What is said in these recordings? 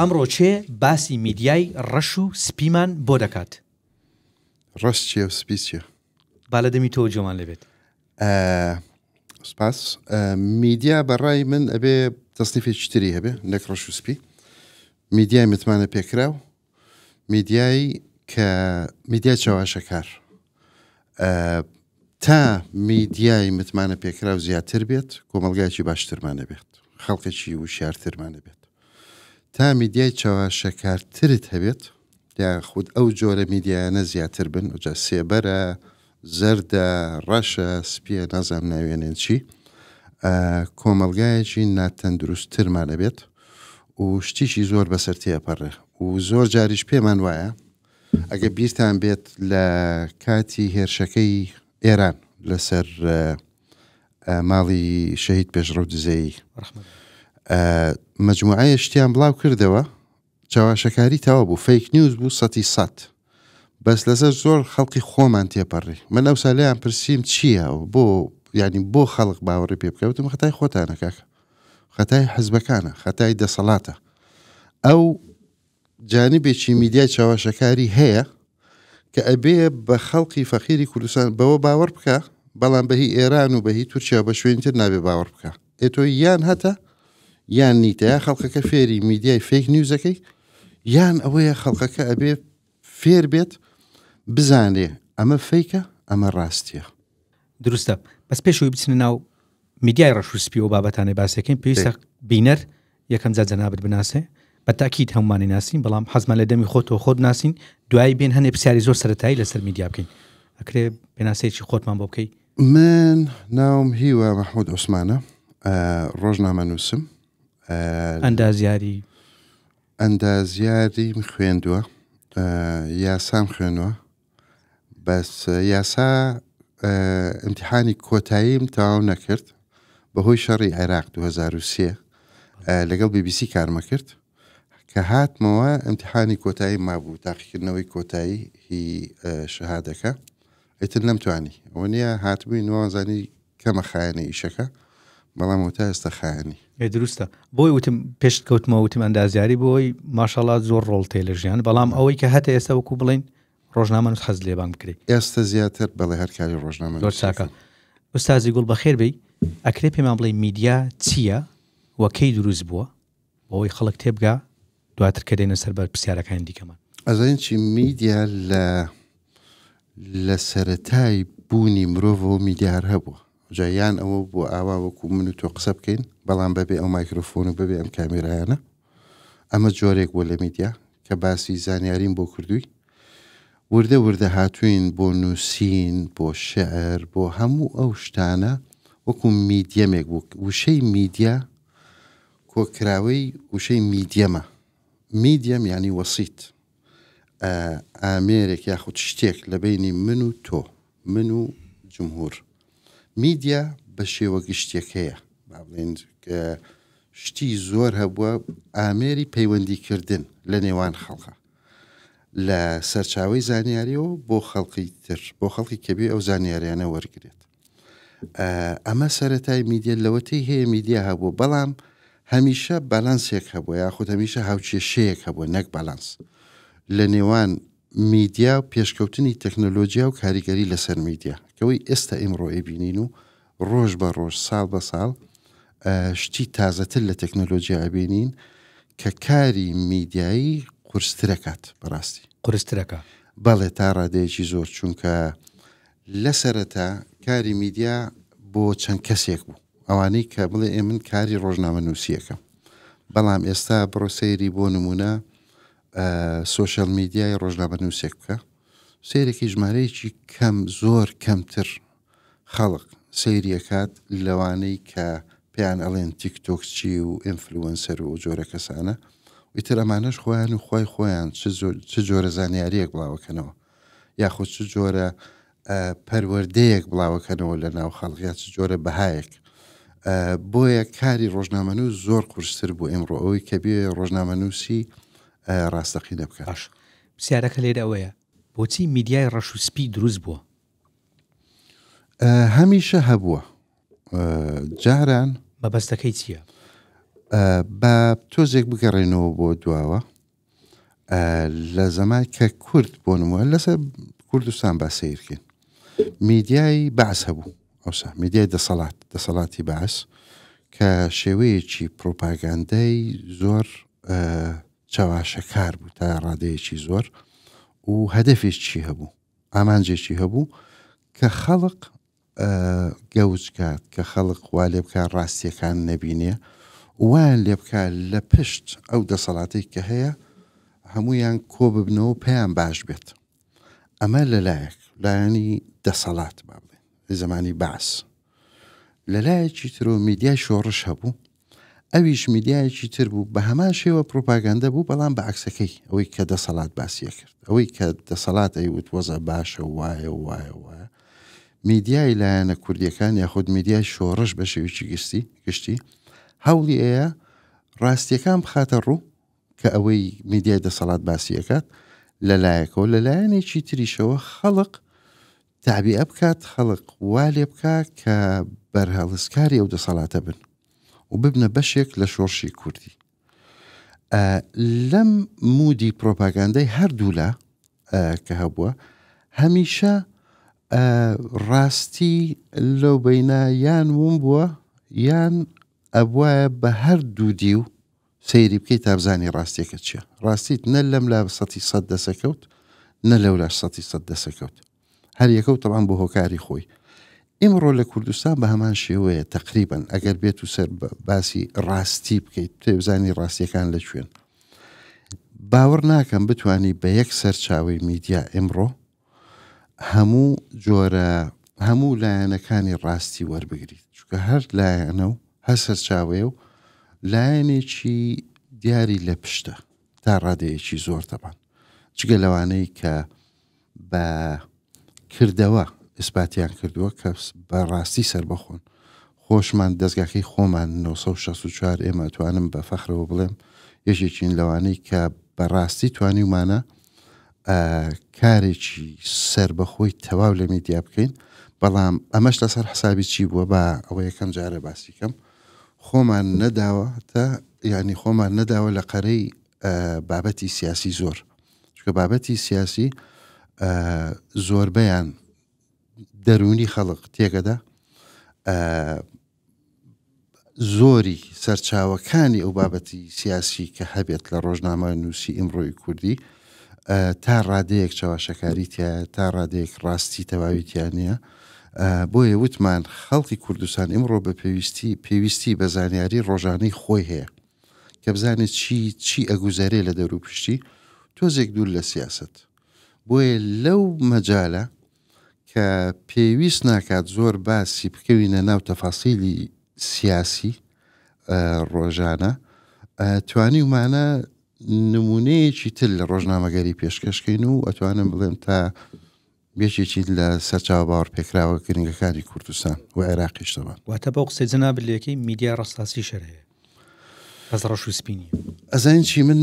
ئەمڕۆ چێ باسی میدیای ڕەش و سپیمان بۆ دەکات ڕست چێ سپی چێ با لە دەمی تۆ جۆمان لەبێت سپاس میدیا بەڕای من ئەبێ دەستیفی چتری هەبێ نەک ڕەش و سپی میدیای متمانە پێکراو میدیایی کە میدیا چاواشەکار تا میدیای متمانە پێکراو زیاتر بێت کۆمەلگایکی باشترمانە بێت خەڵکەکی وشارترمانە بێت تا میدیایەوە شەکارترت هەبێت یا خود ئەو جۆرە میدیانە زیاتر بن جا سێبەرە زەردە ڕەشە سپیە نازام ناوێنێن چی کۆمەلگایەکی ناتەندروستترمان دەبێت و شتیشی زۆر بەسەر تێپەڕێ و زۆر جاریش پێمان وایە ئەگە بیرتان بێت لە کاتی هێرشەکەی ئێران لەسەر ماڵی شەهید پێشڕۆ دزەی ڕحمە مجموعەیە شتیان بڵاو کردەوە چاواشەکاری تاوا بوو فیک نیوز بوو سەتی سات بەس لەسەر زۆر خەڵکی خۆمان تێپەڕی من ئەو سالیان پرسییم چییە و بۆ ینی بۆ خەڵق باوەڕی پێ بکەوتم خەتای خۆتانە کاکە خەتای حزبەکانە خەتای دەسەڵاتە ئەو جانبێکی میدیای چاواشەکاری هەیە کە ئەبێ بە خەڵکی فەخیری کوردستان بەوە باوەڕ بکە بەڵام بەهی ئێران و بەهی تورکیا بە شوێنتر نابێ باوەڕ بکە ئێتۆ یان هەتە یان نیتەیە خەڵکەکە فێری میدیای فێک نیوزەکەی یان ئەوەیە خەڵکەکە ئەبێ فێر بێت بزانێ ئەمە فیکە ئەمە ڕاستیە دروستە بەس پێشوی بچنە ناو میدیای ڕەشوسپی و بابەتانێ باسەکەین پێویستە بینەر یەکەم جا جەنابەت بناسێ بە تاکیید هەمومانی ناسین بەڵام حەزمان لە دەمی خۆت و خۆت ناسین دوای بێن هەنێ پرسیاری زۆر سەتایی لەسەر میدیا بکەین ئەکرێ پێناسەیەکی خۆتمان بۆ بکەی من ناوم هیوە مەحمود عوسمانە ڕۆژنامە نووسم ئەندازیاری ئەندازیاری خوێندووە یاسام خوێنوە بەس یاسا ئەمتحانی کۆتاییم تاوام نەکرد بەهۆی شەڕی عێراق 2023 لەگەڵ بیبیسی کارمە کرد کە هاتمەوە ئەمتحانی کۆتایی مابوو تاقیکردنەوەی کۆتایی هی شەهادەکە ئەتر نەمتوانی ئەوە نیە هاتبووی نوازانی کەمە خایەنە ئیشەکە بەڵام و تا ئێستا خانی دروستە بۆی وتم پێشت کەوتمەوە وتم ئەندازیاری بۆی ماشەڵات زۆر ڕۆڵ تێ لە ژیان بەڵام ئەوەی کە هەتە ئێستا وەکو بڵین ڕۆژنامە حەز لێبان بکری ئێستا زیاتر بەڵێ هەر کاری ڕۆژنامە زۆر چاکە ئوستازی گوڵ بە خێربی ئەکرێ پێمان بڵێ میدیا چییە وەکەی دروست بووە بۆەوەی خەڵک تێبگا دواتر کە دێنە سەر بەر پرسیارەکان دیکەمان ئەزین چی میدیا لە لە سەتای بوونی مرۆڤ و میدیار هەبووە جایان ئەوە بۆ ئاوا وەکو من و تۆ قسە بکەین بەڵام بەبێ ئەو مایکرۆفۆن و ببێ ئەم کامیرایانە ئەمە جۆرێک بۆ لە میدیا کە باسی زانیاریم بۆ کردووی وردە وردە هاتوین بۆ نووسین بۆ شعر بۆ هەموو ئەو شتانە وەکو میدیەمێک وشەی میدیا کۆکراوەی وشەی میدیەمە میدیەم ینی وەسییت ئامێرێک یاخود شتێک لە بینی من و تۆ من و جمهور میدیا بە شێوە گشتەکەیە بڵێن شتی زۆر هەبووە ئامێری پەیوەندیکردن لە نێوان خەڵقە لە سەرچاوی زانیاریەوە بۆ خەڵقی تر بۆ خەڵکی کەبی ئەو زانیاریانە وەرگێت ئەمە سەتای میدیە لەوەتی هەیە میدیا هەبوو بەڵام هەمیشە بەلانسێک هەبوو یاخود هەمیشە هاوچێشەیەک هەبوو نەک بەلانس لە نێوان میدیا و پێشکەوتنی تەکنۆلۆژیا و کاریگەری لەسەر میدیا کەەوەی ئێستا ئیمڕۆی بینین و ڕۆژ بە ڕۆژ ساڵ بە ساڵ شتی تازەتر لە تەکنۆلۆژیا بینین کە کاری میدیایی قرسترەکات بەڕاستی قرسترەکە بەڵێ تا ڕادەیەکی زۆر چونکە لە سەرەتا کاری میدیا بۆ چەند کەسێک بوو ئەوانەی کە بڵێ ئێ من کاری ڕۆژنامە نووسیەکە بەڵام ئێستا بڕۆسەیری بۆ نمونە سوشل میدیای ڕۆژنامە نووسێک بکە سیرێکی ژمارەیەکی کەم زۆر کەمتر خەڵق سریەکات لەوانەی کە پێیان ئەڵێن تیکتۆکسچی و ئینفلوەنسەر و جۆرە کەسانە ئیتر ئەمانەش خۆیان و خی خۆیان چ جۆرە زانیاریەک بڵاوەکەنەوە یاخۆ چ جۆرە پەروەردەیەک بڵاوەکەنەوە لە ناو خەڵقیات چ جۆرە بەهایەک بۆیە کاری ڕۆژنامەن و زۆر قورستر بوو ئێمڕۆ ئەوی کە بێ ڕۆژنامە نووسی ڕاستەقینە بکە باش پرسیارەکە لێرە ئەوەیە بۆچی میدیای ڕەش و سپی دروست بووە هەمیشە هەبووە جاران بەبەستەکەی چییە بە تۆزێک بگەڕێنەوە بۆ دواوە لە زەمان کە کورد بۆ نموە لەسەر کوردستان باسەیرکن میدیای باس هەبوو ئەوسا میدیای دەسەڵات دەسەڵاتی باس کە شێوەیەکی پرۆپاگاندەی زۆر چاواشەکار بوو تا ڕادەیەکی زۆر و هەدەفێکی هەبوو ئامانجێکی هەبوو کە خەڵق گەوج کات کە خەڵق وا لێ بکە ڕاستیەکان نەبینێ وان لێ بکە لە پشت ئەو دەسەڵاتی کە هەیە هەمویان کۆ ببنەوە پێیان باش بێت ئەمە لەلایەک لایەنی دەسەڵات با بڵێ زمانی باس لەلایەکی ترۆ میدیای شۆڕش هەبوو ئەویش میدیایەکی تر بوو بە هەمان شێوە پرۆپاگەندە بوو بەڵام بە عکسەکەی ئەوەی کە دەسەڵات باسیە کرد ئەوەی کە دەسەڵات ئەیوت وەزە باشە وایە وایە وایە میدیای لایەنە کوردیەکان یاخود میدیای شۆڕش بە شێویی گشتی گشتی هەوڵی ئەیە ڕاستیەکان بخاتە ڕوو کە ئەوەی میدیای دەسەڵات باسیەکات لەلایەکەەوە لەلایەنێکی تریشەوە خەڵق تابیە بکات خەڵق والێ بکات کە بەرهەڵسکاری ئەو دەسەڵاتە بن وببنا بشيك لشورشي كردي آه لم مودي بروباغاندا هر دولة آه كهبوة هميشا آه راستي لو بينا يان ومبوا يان أبوا بهر دوديو سيري بكي تابزاني راستي كتشا راستي تنلم لا بسطي صد سكوت نلو لا بسطي صد سكوت هل يكوت طبعا بهو كاري خوي ئمڕۆ لە کوردستان بە هەمان شێوەیە تقریبن ئەگەر بێت و سەر باسی ڕاستی بکەیت تێبزانی ڕاستیەکان لە کوێن باور ناکەم بتانی بە یەک سەرچاوی میدیا ئمڕۆ هەموو جۆرە هەموو لایەنەکانی ڕاستی وەربگریت چکە هەر لایەنە و هە سەرچاوێ و لایەنێکی دیاری لە پشتە تا ڕادەیەکی زۆر دەبان چگە لەوانەی کە بە کردەوە ئیسپاتیان کردووە کەس بەڕاستی سەر بەخۆن خۆشمان دەستگاکەی خۆمان 1964 ئێمە توانم بە فەخرەوە بڵێم یەژێکین لەوانەی کە بەڕاستی توانی ومانە کارێکی سربەخۆی تەواو لە میدیا بکەین بەڵام ئەمەش لەسەر حسابی چی بووە بە ئەوە یەکەم جارە باسیکەم خۆمان نەداوە تا ینی خۆمان نەداوە لە قەرەی بابەتی سیاسی زۆر چکە بابەتی سیاسی زۆربیان دەرونی خەڵق تێکەدا زۆری سەرچاوەکانی ئەو بابەتی سیاسی کە هەبێت لە ڕۆژنامە نووسی ئیمڕۆی کوردی تا ڕادەیەک چاواشەکاریتە تا ڕادەیەک ڕاستی تەواویتیانە بۆیە وتمان خەڵکی کوردستان ئیمڕۆ بە پێویستی پێویستی بە زانیاری ڕۆژانەی خۆی هەیە کە بزانێت چی چی ئەگوزارێ لە دەروپشتی تۆزێک دوور لە سیاست بۆیە لەو مەجالە کە پێویست ناکات زۆر باسی بکەوینە ناو تەفاسیلی سیاسی ڕۆژانە توانی ومانە نمونەیەکی تر لە ڕۆژنامەگەری پێشکەشکەین و ئەتوانم بڵێم تا بێکێکی لە سەرچاو باوەڕ پێکراوە گرنگەکانی کوردستان و عێراقیشتەوە واتە بەو قسەی جنابلەکەی میدیا ڕستاسی شەرەیە ئەز ڕەش و سپینی ئەزین چی من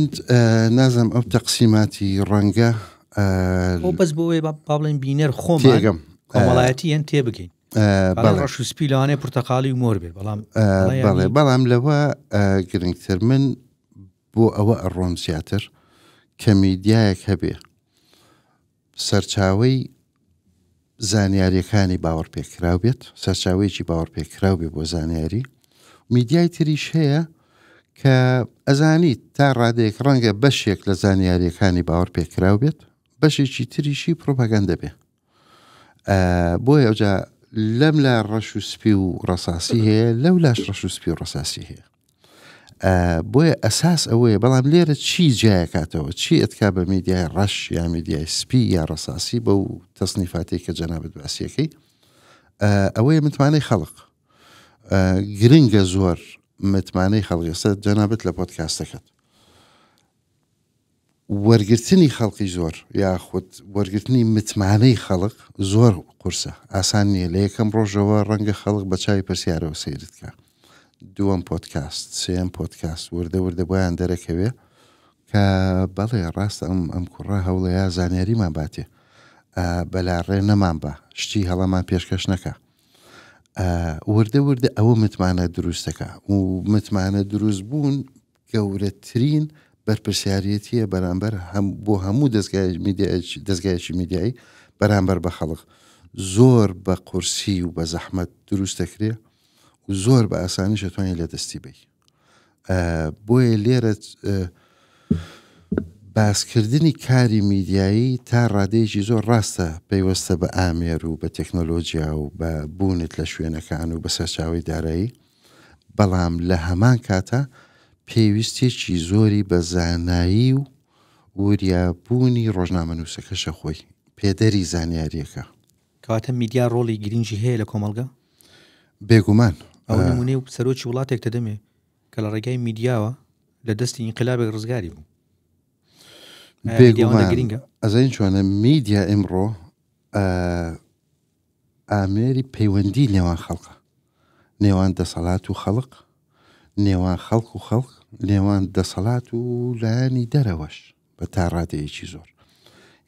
نازم ئەو تەقسیماتی ڕەنگە بەس بۆی باڵێن بینەر خۆم تێگەم کۆمەڵایەتی هەن تێ بگەین ڕەش و سپیلانێ پرتەقالی و مۆر بێ بەڵام بەڵام لەوە گرنگتر من بۆ ئەوە ئەڕۆم زیاتر کە میدیایەک هەبێ سەرچاوی زانیاریەکانی باوەڕ پێکرااو بێت سەرچاوێکی باوەڕ پێکرااو بێ بۆ زانیاری میدیای تریش هەیە کە ئەزانی تا ڕادێک ڕەنگە بەشێک لە زانیاریەکانی باوەڕ پێکرااو بێت بەشێکی تریشی پرۆپەگەندە بێ بۆیە ئەوجا لەم لا ڕەش و سپی و ڕساسی هەیە لەو لاش ڕەش و سپی و ڕساسی هەیە بۆیە ئەساس ئەوەیە بەڵام لێرە چی جیاکاتەوە چی ئەتکا بە میدیای ڕەش یا میدیای سپی یا ڕساسی بە و تەسنیفاتی کە جەنابەت باسیەکەی ئەوەیە متوانەی خەڵق گرنگە زۆر متمانەی خەڵگەسە جەنابەت لە پۆتکاستەکەت وەرگرتنی خەڵکی زۆر یاخود وەرگرتنی متمانەی خەڵق زۆر قورسە ئاسان نییە لە یەکەم ڕۆژەوە ڕەنگە خەڵق بە چای پرسیارەوە سیرتکە دووەم پۆتکاست سم پۆتکاست وردە وردە بۆیان دەرەکەوێ کە بەڵێ ڕاستە ئەم ئەم کوڕە هەوڵە یا زانیاریمان باتێ بەلاڕێ نەمان بە شتی هەڵەمان پێشکەش نەکە وردە وردە ئەوە متمانە دروستەکە و متمانە دروست بوون گەورەترین بەرپسیارەتیە بەرامبەر هەم بۆ هەموو دەستگایکی میدیایی بەرامبەر بە خەڵق زۆر بە قورسی و بە زەحمت دروست دەکرێ و زۆر بە ئاسانی شەتوانین لە دەستی بی بۆیە لێرە باسکردنی کاری میدیایی تا ڕادێکی زۆر ڕاستە پەیوەستە بە ئامێر و بە تەکنۆلۆژیا و بە بوونت لە شوێنەکان و بە سەرچاوی دارایی بەڵام لە هەمان کاتە پێویستێکی زۆری بە زانایی و وریابوونی ڕۆژنامە نووسەکەشە خۆی پێدەری زانیاریەکە کاتە میدیا ڕۆڵی گرنگی هەیە لە کۆمەلگە بێگومان ئەو نمونێ و سەرۆکی وڵاتێک دەدەمێ کە لە ڕێگای میدیاوە لە دەستی ئینقلابێک ڕزگاری بوو بێگومان ئەزین چۆنە میدیا ئمڕۆ ئامێری پەیوەندی نێوان خەڵقە نێوان دەسەڵات و خەڵق نێوان خەڵک و خەڵق لێوان دەسەڵات و لایانی دەرەوەش بە تاڕادەیەکی زۆر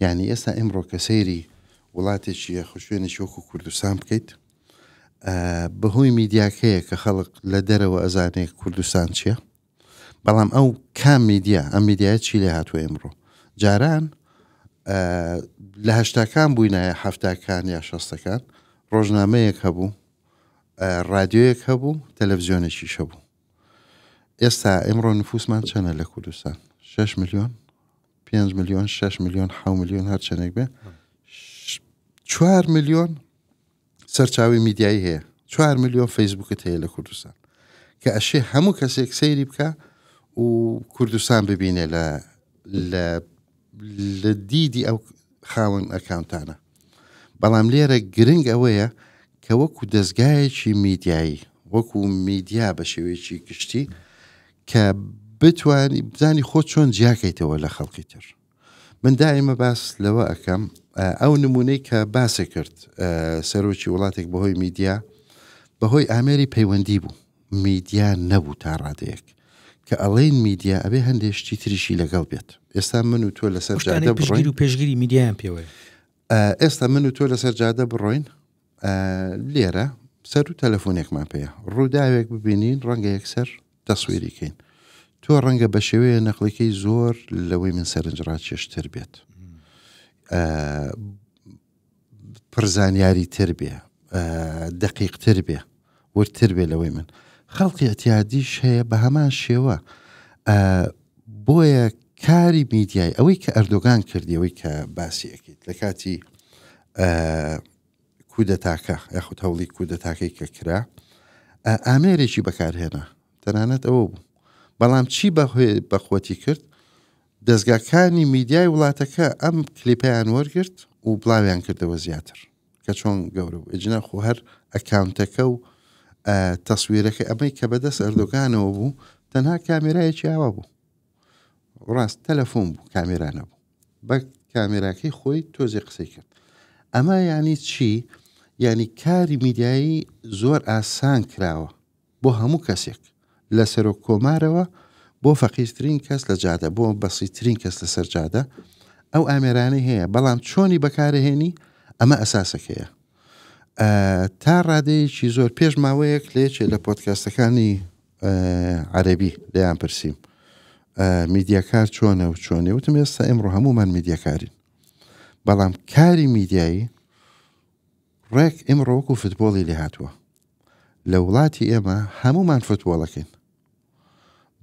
یعنی ئێستا ئەمڕۆ کە سەیری وڵاتێکی یە خوشوێنێکی وەکو کوردستان بکەیت بەهۆی میدیاکەیە کە خەڵق لە دەرەوە ئەزانێ کوردستان چییە بەڵام ئەو کام میدیا ئەم میدیای چی لێ هاتووە ئەمڕۆ جاران لە هەشتاکان بووینایە هەفتکان یا شەستەکان ڕۆژنامەیەک هەبوو رادیۆیەک هەبوو تەلەڤزیۆنێکی شەبوو ئێستا ئەمڕۆ نفوسمان چەنە لە کوردستان 6 میلیۆن 5 میلیۆن 6 میلیۆن ح میلیۆن هەر چەنێک بێ چوار میلیۆن سەرچاوی میدیایی هەیە چوار میلیۆن فەیسبوکت هەیە لە کوردستان کە ئەشێ هەموو کەسێک سەیری بکە و کوردستان ببینێ لە لە دیدی ئەو خاون ئەکاونتانە بەڵام لێرە گرنگ ئەوەیە کە وەکو دەستگایەکی میدیایی وەکو میدیا بە شێوەیەکی گشتی کە بتوانانی بزانی خۆ چۆن جیاکەیتەوە لە خەڵکی تر من دائمە باس لەوە ئەەکەم ئەو نمونەی کە باسێ کرد سەرۆکی وڵاتێک بەهۆی میدیا بەهۆی ئامێری پەیوەندی بوو میدیا نەبوو تا ڕادەیەک کە ئەڵین میدیا ئەبێ هەندێشتی تریشی لەگەڵ بێت ئێستا من و تۆ لەسەر جادە بڕین و پێشگیری میدیایان پێوە ئێستا من و تۆ لەسەر جادە بڕۆین لێرە سەر و تەلەفۆنێکمان پێەیە ڕووداوێک ببینین ڕەنگە یەکسەر تەسوێریکەین تۆ ڕەنگە بە شێوەیە نەقلەکەی زۆر لەوەی من سەرنجڕا چێشتر بێت پرزانیاری تر بێ دقیقتر بێ ورتر بێ لەوەی من خەڵکی ئەتیادیش هەیە بە هەمان شێوە بۆیە کاری میدیای ئەوەی کە ئەردۆگان کردیەوەی کە باسیەکەیت لە کاتی کودەتاکە یاخود هەوڵی کودەتاکەی کە کرا ئامێرێکی بەکارهێنا تەنانەت ئەوە بوو بەڵام چی بەخۆتی کرد دەستگاکانی میدیای وڵاتەکە ئەم کلیپیان وەرگرت و بڵاویان کردەوە زیاتر کە چۆن گەورە ئەجنە خو هەر ئەکاونتەکە و تەسویرەکە ئەمەی کە بەدەست ئەردۆگانەوە بوو تەنها کامێرایەکی ئاوا بوو ڕاست تەلەفۆن بوو کامێرانە بوو بە کامێراکەی خۆی تۆزی قسەی کرد ئەمە ینی چی ینی کاری میدیایی زۆر ئاسان کراوە بۆ هەموو کەسێک لە سەرۆک کۆمارەوە بۆ فەقیرترین کەس لە جادە بۆ بەسیترین کەس لە سەرجادە ئەو ئامێرانی هەیە بەڵام چۆنی بەکارهێنی ئەمە ئەساسەکەیە تا ڕادەیەکی زۆر پێش ماوەیەک لێچێ لە پۆتکاستەکانی عەربی لەیان پرسییم میدیاکار چۆنە و چۆنێ وتم ئێستا ئەمڕۆ هەمومان میدیاکارین بەڵام کاری میدیایی ڕێک ئمڕۆک و فتبۆڵی لێ هاتووە لە وڵاتی ئێمە هەمومان فتبۆڵەکەین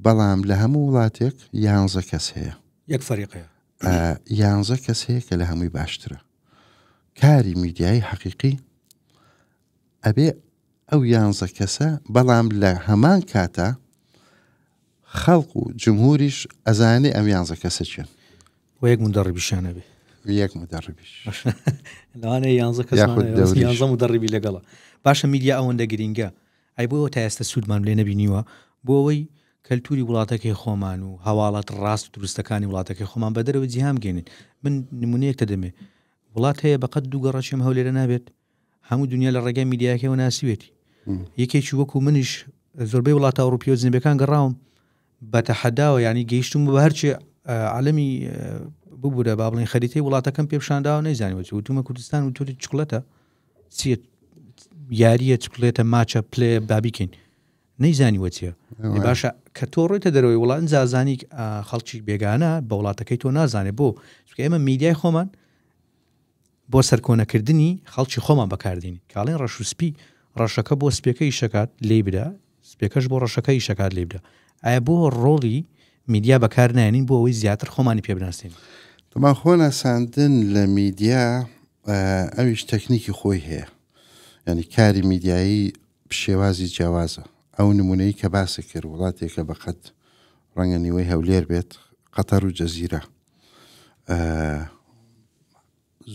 بەڵام لە هەموو وڵاتێک یانزە کەس هەیە یەک فەریقەیە یانزە کەس هەیە کە لە هەمووی باشترە کاری میدیایی حەقیقی ئەبێ ئەو یانزە کەسە بەڵام لە هەمان کاتە خەڵق و جمهوریش ئەزانێ ئەم یانزە کەسە چێن و یەک مدەڕی بیشانە بێ یەک مدەڕبیش لەوانێ یانزە کەسە مدەڕبی لەگەڵە باشە میدیا ئەوەندە گرینگە ئای بۆەوە تا ئێستا سوودمان لێ نەبینیوە بۆ ئەوەی کەلتوری وڵاتەکەی خۆمان و هەواڵات ڕاست دروستەکانی وڵاتەکەی خۆمان بە دەرەوە جیهام گەێنین من نمونەیەک دەمێ وڵات هەیە بەقەت دووگەڕەشیم هەول لێرە نابێت هەموو دنیا لە ڕێگەی میدیاکەەوە ناسیوێتی یەکێکی وەکو منیش زۆربەی وڵاتە ئەوروپیۆ زنبەکان گەڕاوم بەتەحەداوە ینی گەیشتم بە هەرچێ عالمی ببوورە با بڵین خەریتەی وڵاتەکەم پێپشانداوە نەیزانانی وتومە کوردستان و تۆری چکڵەتە چیت یاریە چکلێتە ماچە پلێ بابیکەین نەیزانی وەچیە باشە کە تۆ ڕۆیتە دەرەوەی وڵات زازانی خەڵکی بێگانە بە وڵاتەکەی تۆ نازانێت بۆ چکە ئێمە میدیای خۆمان بۆ سەرکۆنەکردنی خەڵکی خۆمان بەکاردین کاڵێن ڕەش و سپی ڕەشەکە بۆ سپێکەی شکات لێ بدا سپێکەش بۆ ڕەشەکەی شکات لێ بدا ئایا بۆ ڕۆڵی میدیا بەکار نایێنین بۆ ئەوەی زیاتر خۆمانی پێبناسیین دەمان خۆ ناساندن لە میدیا ئەویش تەکنیکی خۆی هەیە ینی کاری میدیایی شێوازی جیاوازە ئەو نمونەی کە باسی کرد وڵاتێکە بەقەت ڕەنگە نیوەی هەولێر بێت قەتەر و جەزیرە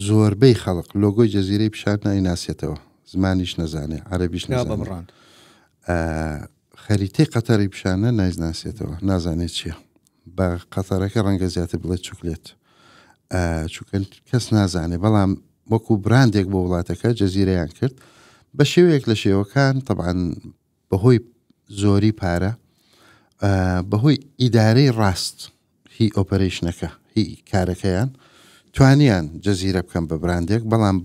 زۆربەی خەڵق لۆگۆی جەزیرەی پیشات نایناسێتەوە زمانیش نەزانێ عربیش نابڕان خەریتەی قەتەری پیشانە نایزناسێتەوە نازانێت چییە بە قەتەرەکە ڕەنگە زیاتر بڵێ چوکلێت چووکەن کەس نازانێ بەڵام وەکو براندێک بۆ وڵاتەکە جەزیرەیان کرد بە شێوەیەک لە شێوەکان تەبان بەهۆی زۆری پارە بەهۆی ئیدارەی ڕاست هی ئۆپەرشنەکە هی کارەکەیان توانیان جەزیرە بکەم بە براندێک بەڵام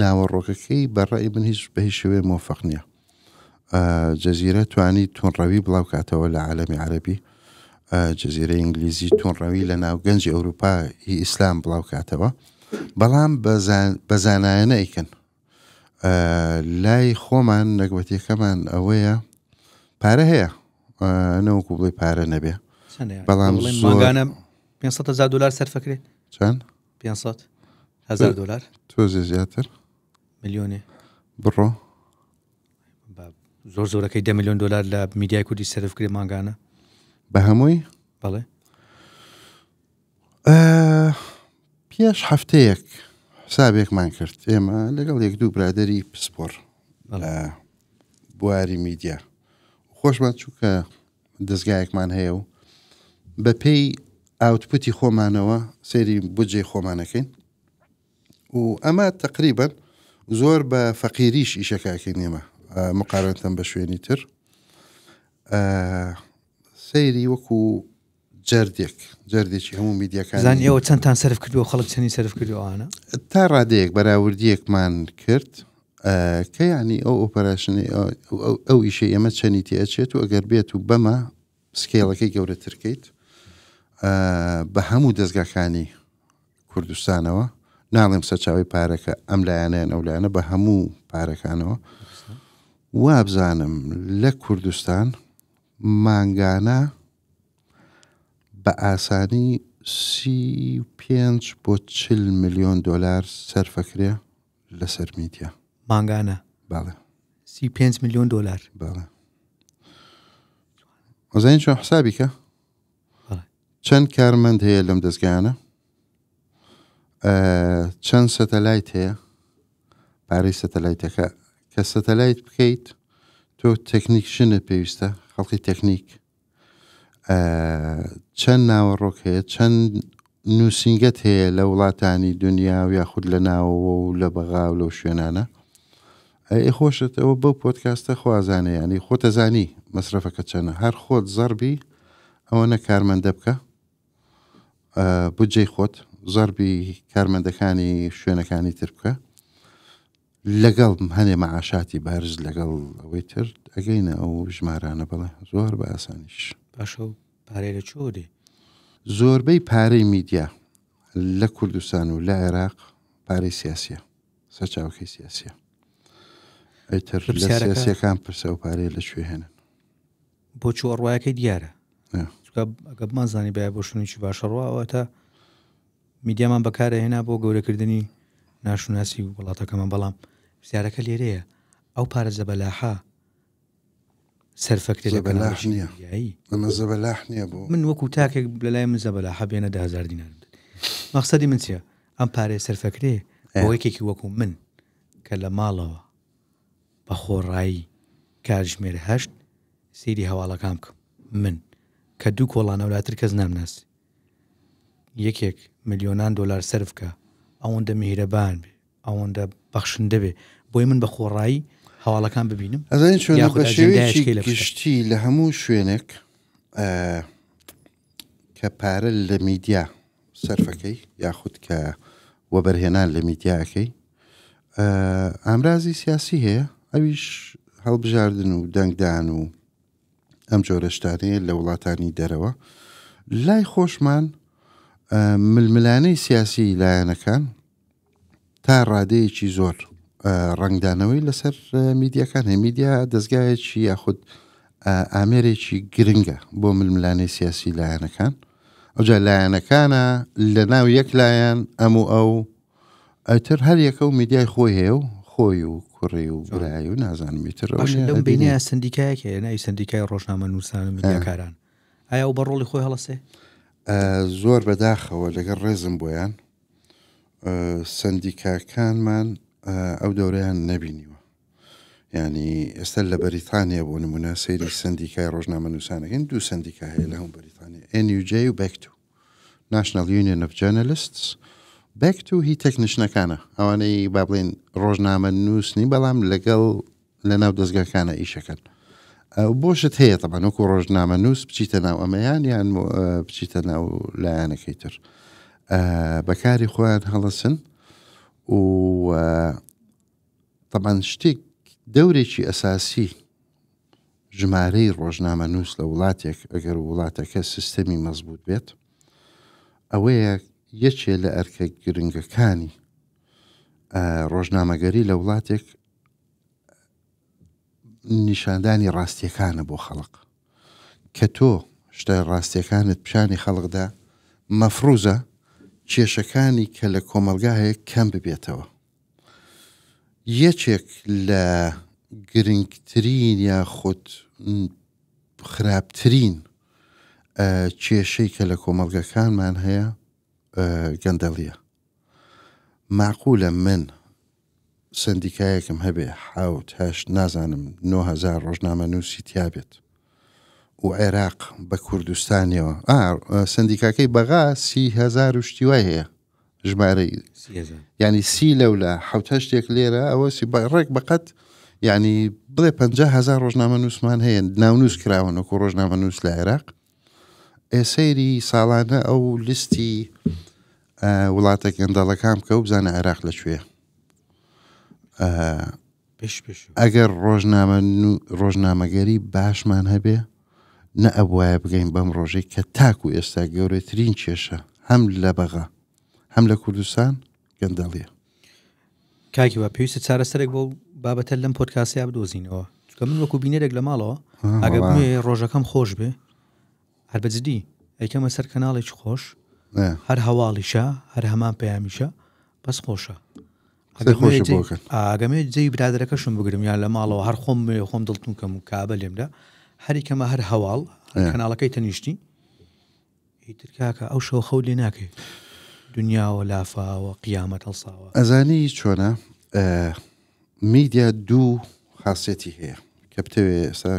ناوەڕۆکەکەی بەڕێی من هیچ بە هیچ شوێ مۆفق نییە جەزیرە توانی تونڕەوی بڵاو کاتەوە لە عالەمی عربی جززیرە ئینگلیزی تونڕەوی لە ناو گەنجی ئەوروپا هی ئیسلام بڵاو کاتەوە بەڵام بەزانایە نیکن لای خۆمان نەگوەتیەکەمان ئەوەیە پارە هەیە نەوەکو بڵی پارە نەبێ بەڵام ماگانە 500 دلار سەرفەکرێت چەند 500 هزار دلار تۆزە زیاتر میلیۆنێ بڕۆ زۆر زۆرەکەی ده میلیۆن دلار لە میدیای کوردی سەرفکری ماگانە بە هەمووی بەڵێ پێش هەفتەیەک حسابێکمان کرد ئێمە لەگەڵ یەک دوو برادری پسپۆر بواری میدیا خۆشمان چووکە دەستگایەکمان هەیە و بە پێی ئاوتپوتی خۆمانەوە سێری بجێ خۆمانەکەین و ئەمە تقریبن زۆر بە فەقیریش ئیشەکەکەین نێمە مقارەتەن بە شوێنی تر سەیری وەکو جردێک جردێکی هەموو میدیەکان زان ئێوە چەندتان سرف کردو خەڵک چەندی سرف کردوانە تا ڕادەیەک بەراوردیەکمان کرد کە ینی ئەو ئۆپەراشنی ئەو ئیشە ئێمە چەنیتی ئەچێت و ئەگەر بێت و بەمە سکێڵەکەی گەورەترکەیت بە هەموو دەستگاکانی کوردستانەوە ناڵێم سەرچاوی پارەکە ئەم لایەنیان ئەو لایەنە بە هەموو پارەکانەوە وابزانم لە کوردستان مانگانە بە ئاسانی سی پێ بۆ چل میلیۆن دلار سەرفەکرێ لەسەر میدیا ماگانە باڵێ سی پێ میلیۆن دلار باڵێ وەزانین چۆن حسابیکە چەند کارمەند هەیە لەم دەستگانە چەند سەتەلایت هەیە پارەی سەتەلایتەکە کە سەتەلایت بکەیت تۆ تەکنیکشنە پێویستە خەڵکی تەکنیک چەند ناوەڕۆک هەیە چەند نووسنگەت هەیە لە وڵاتانی دنیا و یاخود لە ناوەوە و لە بەغااو لەو شوێنانە ئەی خۆشت ئەوە بە پۆتکاستە خوازانە ینی خۆتەزانی مەصرفەکە چەنە هەر خۆت زەربی ئەوەنە کارمەندە بکە بجێ خۆت زەربی کارمەندەکانی شوێنەکانی تر بکە لەگەڵ هەنێ مەعاشاتی بارز لەگەڵ ئەوەی تر ئەگەینە ئەو ژمارانە بەڵێ زۆر بە ئاسانیش. ئەشە و پارێ لە چۆ دێ زۆربەی پارەی میدیا لە کوردستان و لە عێراق پارەی سیاسە سەرچاوکەی سیاسە ئەتر سیاسەکان پرسە و پارەیە لەکوێ هێنن بۆ چۆڕواایەکەی دیارە ئەگە بمانزانی بای بۆشنێکی باشەڕواەوە تا میدیامان بەکارە هێنا بۆ گەورەکردنی ناشناسی وڵاتەکەمان بەڵام پرسیارەکە لێرەیە ئەو پارە زەبەلاحا سەرفەکتێبلاح نییە ئەمە زەبلاح نییە بۆ من وەکو تاکێک لەلای من زەبلا حبێنە دهزار دینار مەقسەدی من چیە ئەم پارێ سەرفەکرێ ئەوەیەکێکی وەکو من کە لە ماڵەوە بە خۆڕایی کارژمێر هەشت سری هەواڵەکان بکەم من کە دوو کۆڵان ئەولاتر کەس نامناسی یەکێک میلیۆنان دلار سرفکە ئەوەندە میهرەبان بێ ئەوەندە بەخشن دەبێ بۆی من بە خۆڕایی هەواڵەکان ببینم ئەزان چۆن بە شێوەیەکی گشتی لە هەموو شوێنێک کە پارە لە میدیا سەرفەکەی یاخود کە وەبەرهێنان لە میدیاکەی ئامرازی سیاسی هەیە ئەویش هەڵبژاردن و دەنگدان و ئەم جۆرەشتانەیە لە وڵاتانی دەرەوە لای خۆشمان ململانەی سیاسی لایەنەکان تا ڕادەیەکی زۆر ڕنگدانەوەی لەسەر میدیەکان هەیە میدیا دەستگایەکی یاخود ئامێرێکی گرنگە بۆ ململانەی سیاسی لایەنەکان ئەوجا لایەنەکانە لە ناو یەک لایەن ئەموو ئەو ئەتر هەر یەکە و میدیای خۆی هەیە و خۆی و کوڕی و برایی و نازانمیتر بینە سندیکایەک نای سندیکای ڕۆژنامە نووسان کاران ئایا ئەو بە ڕۆڵی خۆی هەڵەسێ زۆر بەداخەوە لەگەر ڕێزم بۆیان سندیکاکانمان ئەو دەوریان نەبینیوە ینی ئێستا لە بەریتانیا بۆ نمونە سەیری سندیکای ڕۆژنامە نووسانەکەن دوو سندیکا هەیە لە هەم بەریتانیا NUJ و بەکتو ناشنال یونیۆن of جەرنەلیست بەکت و هی تەکنیشنەکانە ئەوانەی با بڵێن ڕۆژنامە نووسنی بەڵام لەگەڵ لە ناو دەستگاکانە ئیشەکەن بۆشت هەیە تەمانۆکو ڕۆژنامە نووس بچیتە ناو ئەمەیان یان بچیتە ناو لایەنەکەی تر بەکاری خۆیان هەڵەسن و تەمان شتێک دەورێکی ئەساسی ژمارەی ڕۆژنامە نووس لە وڵاتێک ئەگەر وڵاتەکە سیستەمی مەزبوط بێت ئەوەیە یەکێ لە ئەرکە گرنگەکانی ڕۆژنامەگەری لە وڵاتێک نیشاندانی ڕاستیەکانە بۆ خەڵق کە تۆ شتە ڕاستیەکانت پیشانی خەڵقدا مەفروزە کێشەکانی کە لە کۆمەلگا هەیە کەم ببێتەوە یەکێک لە گرنگترین یا خۆت خراپترین کێشەی کە لە کۆمەلگەکانمان هەیە گەندەڵیە ماقولە من سندیکایەکم هەبێ حوت هەشت نازانم 9هزار ڕۆژنامە نووسی تیا بێت و عێراق بە کوردستانیەوە سندیکاکەی بەغا سیهزار شتی وای هەیە ژمارە ینی سی لەولە حوتە شتێک لێرە ئەوە سی ڕێک بەقەت ینی بڵێ 500هزار ڕۆژنامە نووسمان هەیە ناونووس کراونەکو ڕۆژنامە نووس لە عێراق ئێسەیری ساڵانە ئەو لیستی وڵاتە گەندەڵەکان کە و بزانە عێراق لەکوێ ئەگەر ڕۆژنامە ڕۆژنامەگەری باشمان هەبێ نە ئەبواە بگەین بەم ڕۆژەی کە تاک و ئێستا گەورەترین کێشە هەم لە بەغا هەم لە کوردستان گەندەڵیە کاکی وە پێویستە چارەسەرێک بۆ بابەتە لەم پۆتکاسی بدۆزینەوە چکە من وەکو بینێرێک لە ماڵەوە ئەگە ڕۆژەکەم خۆش بێ هەر بەجددی ئەیکەمە سەر کەناڵێکی خۆش هەر هەواڵیشە هەر هەمان پەیامیشە بەس خۆشە ئاگەمێ جێی برادەکەشم بگرم یان لە ماڵەوە هەر خۆم خۆم دڵتون کەم کابە لێمدا هەریکەمە هەر هەواڵ کەناڵەکەی تەنیشتی هیترکاکە ئەو شەو خەو لێ ناکەێت دنیاوە لافاوە قیامەت هەڵساوە ئەزانی چۆنە میدیا دوو خاصێتی هەیە کە بتەوێ ئێستا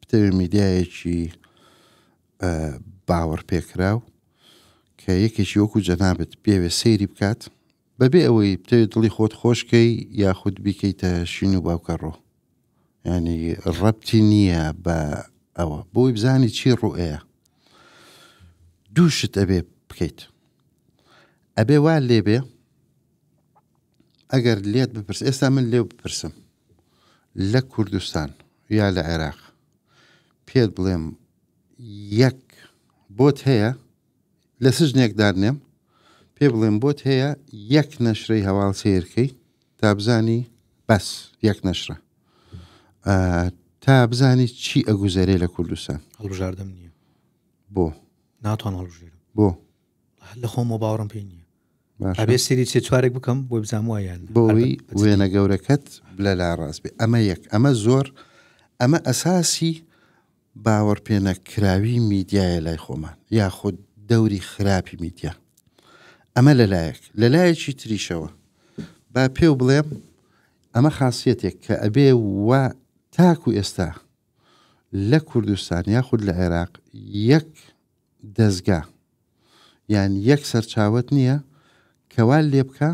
بتەوێ میدیایەکی باوەڕ پێکراو کە یەکێکی وەکو جەنابێت پێوێ سەیری بکات بەبێ ئەوەی بتەوێت دڵی خۆت خۆشکەی یاخود بیکەیتە شین و باوکەڕۆ ینی ڕەتی نییە بە ئەوە بۆی بزانی چی ڕوئەیە دووشت ئەبێ بکەیت ئەبێ وا لێبێ ئەگەر لێت بپرس ئێستا من لێو بپرسم لە کوردستان یا لە عێراق پێت بڵێم یەک بۆت هەیە لە سژنێکدار نێم پێ بڵێم بۆت هەیە یەک نەشرەی هەواڵ سیرکەی تا بزانی بەس یەک نەشرە تا بزانی چی ئەگوزارێ لە کوردستان هەڵبژاردەم نییە بۆ ناتوان هەڵژێرم بۆ لە خۆمە باوەڕم پێ نییە بێ سری سێ چوارێک بکەم بۆ بزانوایان بۆی وێنە گەورەکەت لە لا ڕاست بێ ئەمە یەک ئەمە زۆر ئەمە ئەساسی باوەڕ پێنەکراوی میدیایە لای خۆمان یاخود دەوری خراپی میدیا ئەمە لەلایەک لەلایەکی تریشەوە با پێو بڵێم ئەمە خاصیتێک کە ئەبێ وا تاکو ئێستا لە کوردستان یاخود لە عێراق یەک دەستگا یان یەک سەرچاوت نییە کەوال لێ بکە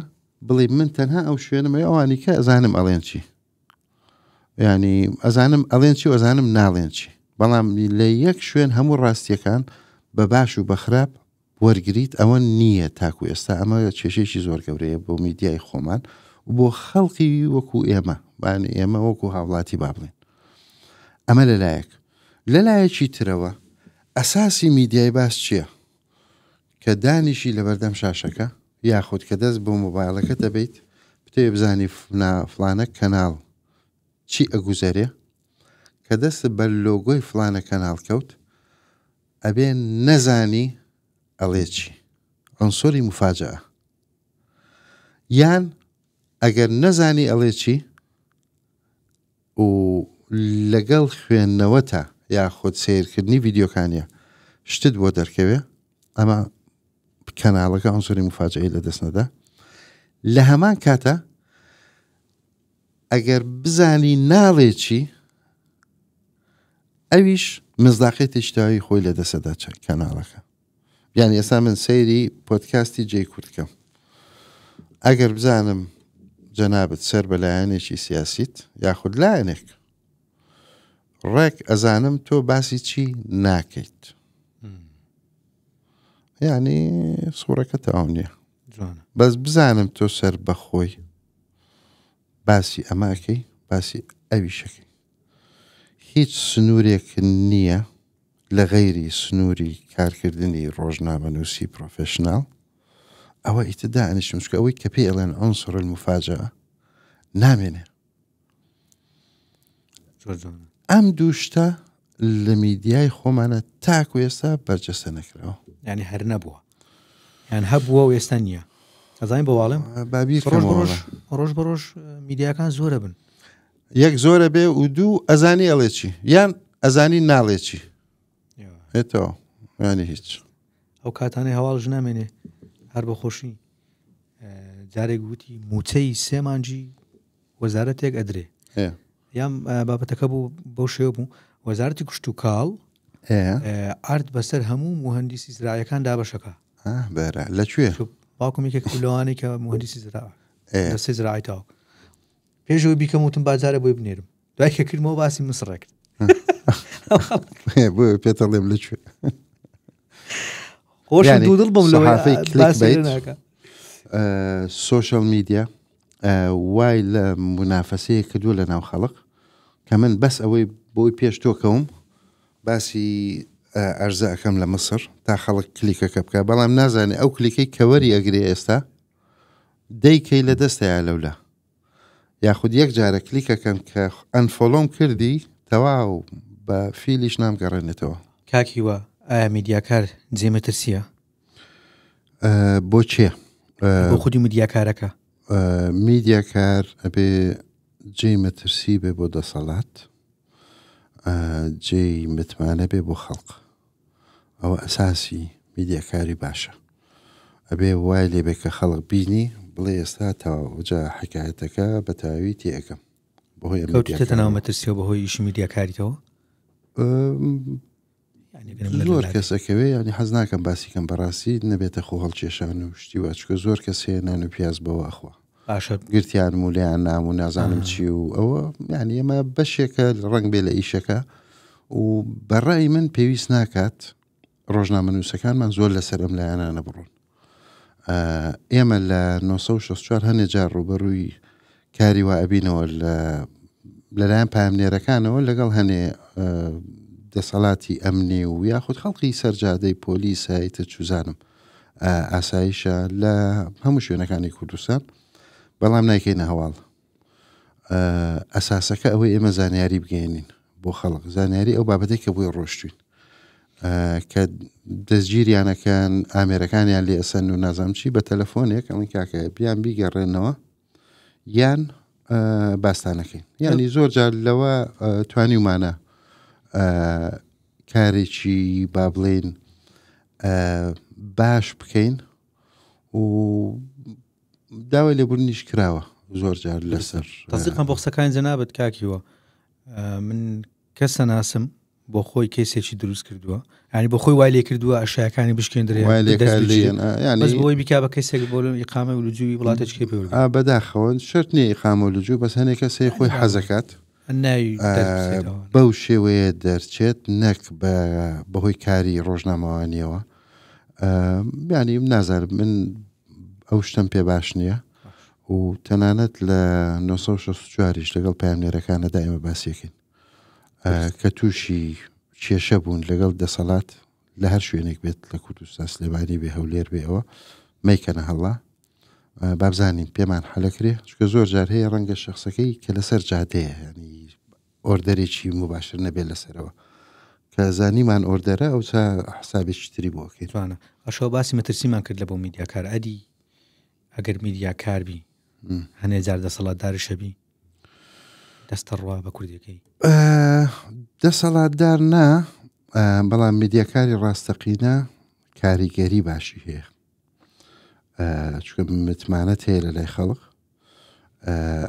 بڵێ من تەنها ئەو شوێنمە ئەوانی کە ئەزانم ئەڵێن چی ینی ئەزانم ئەڵێن چی ئەزانم ناڵێن چی بەڵام لە یەک شوێن هەموو ڕاستیەکان بە باش و بەخراپ وەرگیت ئەوە نییە تاکو ئێستا ئەمە کێشێکی زۆر گەورەیە بۆ میدیای خۆمان بۆ خەڵکی وەکو ئێمە بان ئێمە وەکو هاوڵاتی با بڵێن ئەمە لەلایەک لەلایەکی ترەوە ئەساسی میدیای باس چییە کە دانیشی لە بەردەم شاشەکە یاخود کە دەست بۆ مۆبایلەکە دەبیت پتێ بزانی فلانە کەناڵ چی ئەگوزارێ کە دەست بەر لۆگۆی فلانە کەناڵ کەوت ئەبێ نەزانی ئەڵێ چی ئەنسۆری مفاجە یان ئەگەر نەزانی ئەڵێ چی و لەگەڵ خوێندنەوەتە یاخود سیرکردنی یددیوکانە شتت بۆ دەرکەوێ ئەمە کەناڵەکە ئەسوری مفاجعی لە دەستنەدا لە هەمان کاتە ئەگەر بزانی ناڵێکی ئەویش مزداقی تشتاوی خۆی لە دەسەدا کەناڵەکە یان ئێستا من سەیری پۆتکاستی جێ کوردکەم ئەگەر بزانم جەنابەت سەر بەلایەنێکی سیاسیت یاخود لایەنێک ڕێک ئەزانم تۆ باسی چی ناکەیت ینی سوورەکە تاو نییە بەس بزانم تۆ سەر بەخۆی باسی ئەماکەی باسی ئەویشەکەی هیچ سنوورێک نییە لە غەیری سنووری کارکردنی ڕۆژنامە نووسی پرۆفشنال ئەوە ئیتدا ئەنیشمشکە ئەوەی کە پێ ئەڵێن ئەنسڕ المفاجە نامێنێ ئەم دووشتە لە میدیای خۆمانە تاکو ئێستا بەرجەسە نەکراوە ینی هەر نەبووە یان هەبووە و ئێستا نییە ئەزانین بەواڵم بابی ڕۆژ بە ڕۆژ میدیاکان زۆرە بن یەک زۆرە بێ و دوو ئەزانی ئەڵێکی یان ئەزانی ناڵێکی هێتەوە ینی هیچ ئەو کاتانی هەواڵ ژ نامێنێ هەر بە خۆشی جارێک گوتی موچەی سێمانجی وەزارەتێک ئەدرێ یام بابەتەکە بوو بەو شێو بوو وەزارتی کوشت و کاڵ ئارد بەسەر هەموو مهندیسی زراعەکان دابەشەکە لەکوێ باکم یەکێک کولوانی کە مهندیسی زرا سێ زراعی تاو پێشەوەی بیکەم وتم بازارە بۆی بنێرم دوای کە کردمەوە باسی مسڕێک پێتەڵێم لەکوێ خۆش دوودڵ بم لەڵ سوشل میدیا وای لە منافەسەیە کردووە لە ناو خەڵق کە من بەس ئەوەی بۆی پێش تۆکەوم باسی ئەرزەکەم لە مسر تا خەڵک کلیکەکە بکە بەڵام نازانێ ئەو کلیکەی کەوەری ئەگرێ ئێستا دەیکەی لە دەستەیە لەولا یاخود یەک جارە کلیکەکەم کە ئەنفۆلۆم کردی تەواو بە فیلیش نامگەڕێنێتەوە کاکیوە ئایا آه، میدیاکار جێمەترسیە آه، بۆچێ آه، بۆ خودی میدیاکارەکە میدیاکار ئەبێ جێی آه بێ بۆ دەسەڵات جێی متمانە بێ بۆ خەڵق ئەوە ئەساسی میدیاکاری باشە ئەبێ وای لێبێ کە خەڵق بینی بڵێ ئێستا تاوەجا حکایەتەکە بە تاوی تێەکەم بەهۆی ناو مەترسیەوە بەهۆی ئیش میدیاکاریتەوە زۆر کەسەکەوێ ینی حەز ناکەم باسیکەم بەڕاستی نەبێتە خۆ هەڵکێشان و شتی واچکە زۆر کەس هێنان و پیاز بەوەخوا گرتیان مولیان نام و نازانم چی و ئەوە یعنی ئێمە بەشێکە ڕنگ بێ لە ئیشەکە و بەڕای من پێویست ناکات ڕۆژنامە نووسەکانمان زۆر لەسەرم لایەنانە بڕۆن ئێمە لە 1964 هەنێ جار ڕوبەڕووی کاری وا ئەبینەوە لەلایەن پامنێرەکانەوە لەگەڵ هەنێ دەسەڵاتی ئەمنی و یاخود خەڵکی سەررجادەی پۆلیس هایتە چوزانم ئاساییشە لە هەموو شوێنەکانی کوردستان بەڵام نایکەینە هەواڵ ئەساسەکە ئەوەی ئێمە زانیاری بگەێنین بۆ خەڵق زانیاری ئەو بابەتێک کە بۆی ڕۆشتین کە دەستگیریانەکەن ئامێرەکانیان لێ ئەسەن و نازامچی بە تەلەفۆنێک ئەڵین کاکە بیان بیگەڕێنەوە یان باستانەکەین یعنی زۆر جار لەوە توانی ومانە کارێکی با بڵێن باش بکەین و داوای لێبوونیش کراوە زۆر جار لەسەر تازیقم بۆخسەکان جەنابەت کاکیوە من کەسە ناسم بۆ خۆی کەسێکی دروست کردووە ینی بۆ خۆی وای لێ کردووە ئەشایەکانی بشکێنرێ بۆی بک بە کەسێک بۆ ئیقامە و لوجووی وڵاتێکی پێ بەداخەوەن شرت نیە ئیقامە و لوجو بەس هەنێک کەسێک خۆی حەزەکات بەو شێوەیە دەرچێت نەک بەهۆی کاری ڕۆژنامەوانیەوە بیانی نازار من ئەو شتم پێ باش نییە و تەنانەت لە 1960واریش لەگەڵ پامێرەکانە دائمە باسیەکەین کە تووشی کێشە بوون لەگەڵ دەسەڵات لە هەر شوێنێک بێت لە کوردستان سلێبانی بێ هەولێر بێەوە میکەنە هەڵە بابزانین پێمان حەلەکرێ چکە زۆر جار هەیە ڕەنگە شخصەکەی کە لەسەر جادەیە ینی ئۆردەرێکی مباشر نەبێت لەسەرەوە کە زانیمان ئۆردەرە ئەو چا حسابێکی تری بۆکەوانە ئەشەوە باسی مەترسیمان کرد لە بۆ میدیاکار ئەدی ئەگەر میدیاکاربی هەنێ جار دەسەڵاتدار شەبی دەستە ڕوا بە کوردەکەی دەسەڵاتدار نا بەڵام میدیاکاری ڕاستەقینە کاریگەری باشی هەیە چکە متمانەت هەیە لە لای خەڵق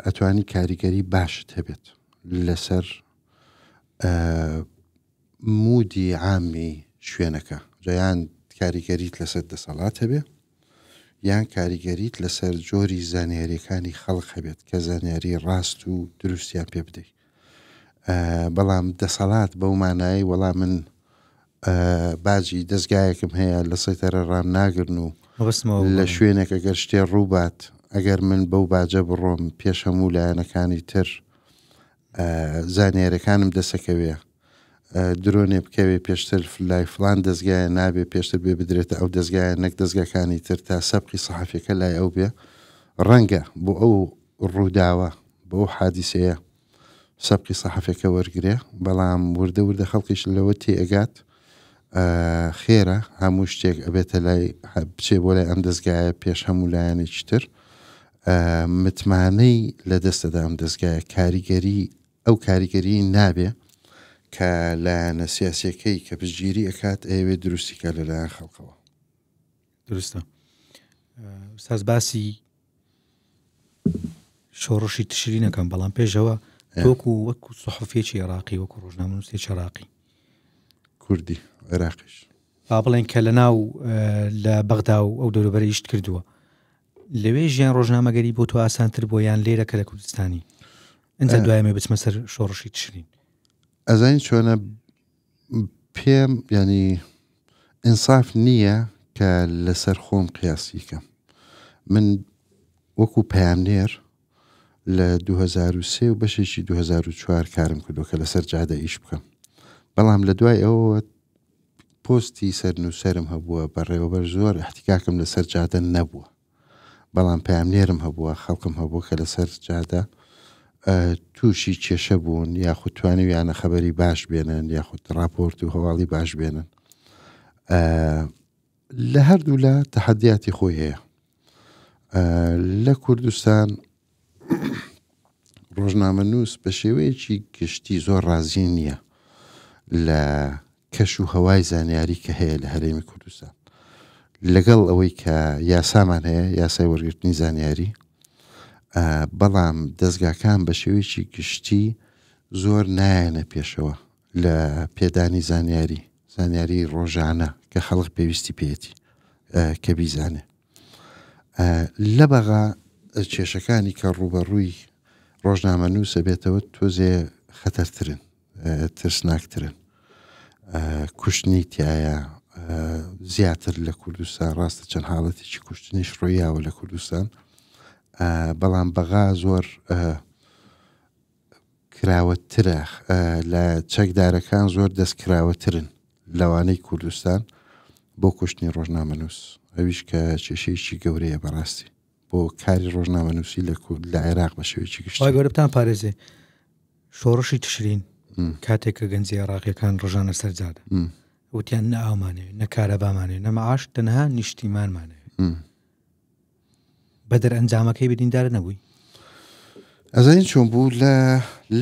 ئەتوانی کاریگەری باشت هەبێت لەسەر مودی عامی شوێنەکە جیان کاریگەریت لەسەر دەسەڵات هەبێ یان کاریگەریت لەسەر جۆری زانیاریەکانی خەڵق هەبێت کە زانیاری ڕاست و دروستیان پێ بدەیت بەڵام دەسەڵات بەو مانایی وەڵام من باجی دەستگایەکم هەیە لە سەتەرە ڕام ناگرن و لە شوێنێک ئەگەر شتێ ڕووبات ئەگەر من بەو باجە بڕۆم پێش هەموو لایەنەکانی تر زانیارەکانم دەسەکەوێ درۆنێ بکەوێ پێشتر لای فلان دەستگایە نابێ پێشتر بێ بدرێتە ئەو دەستگایە نەک دەستگاکانی تر تا سەبقی سەحافەکە لای ئەو بێ ڕەنگە بۆ ئەو ڕووداوە بۆ حادیسەیە سەبقی سەحافەکە وەرگێ بەڵام وردە وردە خەڵکیش لەوە تێ ئەگات خێرە هەموو شتێک ئەبێتە لای بچێ بۆ لای ئەم دەستگایە پێش هەموو لایەنێکی تر متمانەی لە دەستەدا ئەم دەستگایە کاریگەری ئەو کاریگەری نابێ کە لایەنە سیاسەکەی کە پشگیری ئەکات ئەوێ دروستیکە لەلایەن خەڵقەوە درستە ساز باسی شۆڕشی تشرینەکەم بەڵام پێشەوە وەکو وەکو سحفێکی عراقی وەکو ڕۆژنامە نووسێکی عراقی کوردی عێراقیش با بڵێن کە لە ناو لە بەغدا و ئەو دەوروبەرەیشت کردووە لەوێ ژیان ڕۆژنامەگەری بۆ تۆ ئاسانتر بۆ یان لێرە کە لە کوردستانی ئەجا دوایێ بچمە سەر شۆڕشی تشرین ئەزانین چۆنە پێم ینی ئینصاف نییە کە لەسەر خۆم قیاسیکەم من وەکو پامنێر لە 2023 و بەشێکی 2004 کارم کردو کە لەسەر جادە ئیش بکەم بەڵام لە دوای ئەوە پۆستی سەرنووسرم هەبووە بەڕێوەبەر زۆر احتیکاکم لە سەر جادە نەبووە بەڵام پامنێرم هەبووە خەڵکم هەبوو کە لە سەر جادە تووشی کێشە بوون یاخود توانی یانە خەبەری باش بێنن یاخود راپۆرت و هەواڵی باش بێنن لە هەردوو لە تحدیاتی خۆی هەیە لە کوردستان ڕۆژنامە نووس بە شێوەیەکی گشتی زۆر رازی نییە لە کەش و هەوای زانیاری کە هەیە لە هەرێمی کوردستان لەگەڵ ئەوەی کە یاسامان هەیە یاسای وەرگرتنی زانیاری بەڵام دەستگاکان بە شێوێکی گشتی زۆر نایەنە پێشەوە لە پێدانی زانیاری زانیاری ڕۆژانە کە خەڵق پێویستی پێێتی کە بیزانێ لە بەغا کێشەکانی کە ڕوبەڕووی ڕۆژنامە نووسە بێتەوە تۆزێ خەتەرترن ترسناکترن کوشتنی تایە زیاتر لە کوردستان ڕاستە چەند حاڵەتێکی کوشتنیش ڕۆیاوە لە کوردستان بەڵام بەغا زۆر کراوەترە لە چەکدارەکان زۆر دەستکراوەترن لەوانەی کوردستان بۆ کوشتنی ڕۆژنامەنووس ئەویش کە چێشەیەکی گەورەیە بەڕاستی بۆ کاری ڕۆژنامەنووسی لە کورد لە عێراق بە شێوەیەکی گشت گەورەتان پارێزێ شۆڕشی تشرین کاتێک کە گەنجی عراقیەکان ڕژانە سەرجادە وتیان نە ئاومانێ نە کارە بامانێ نەمە ئاش تەنها نیشتیمانمانێ بە دەر ئەنجامەکەی بدیندارە نەبووی ئەزین چۆن بوو لە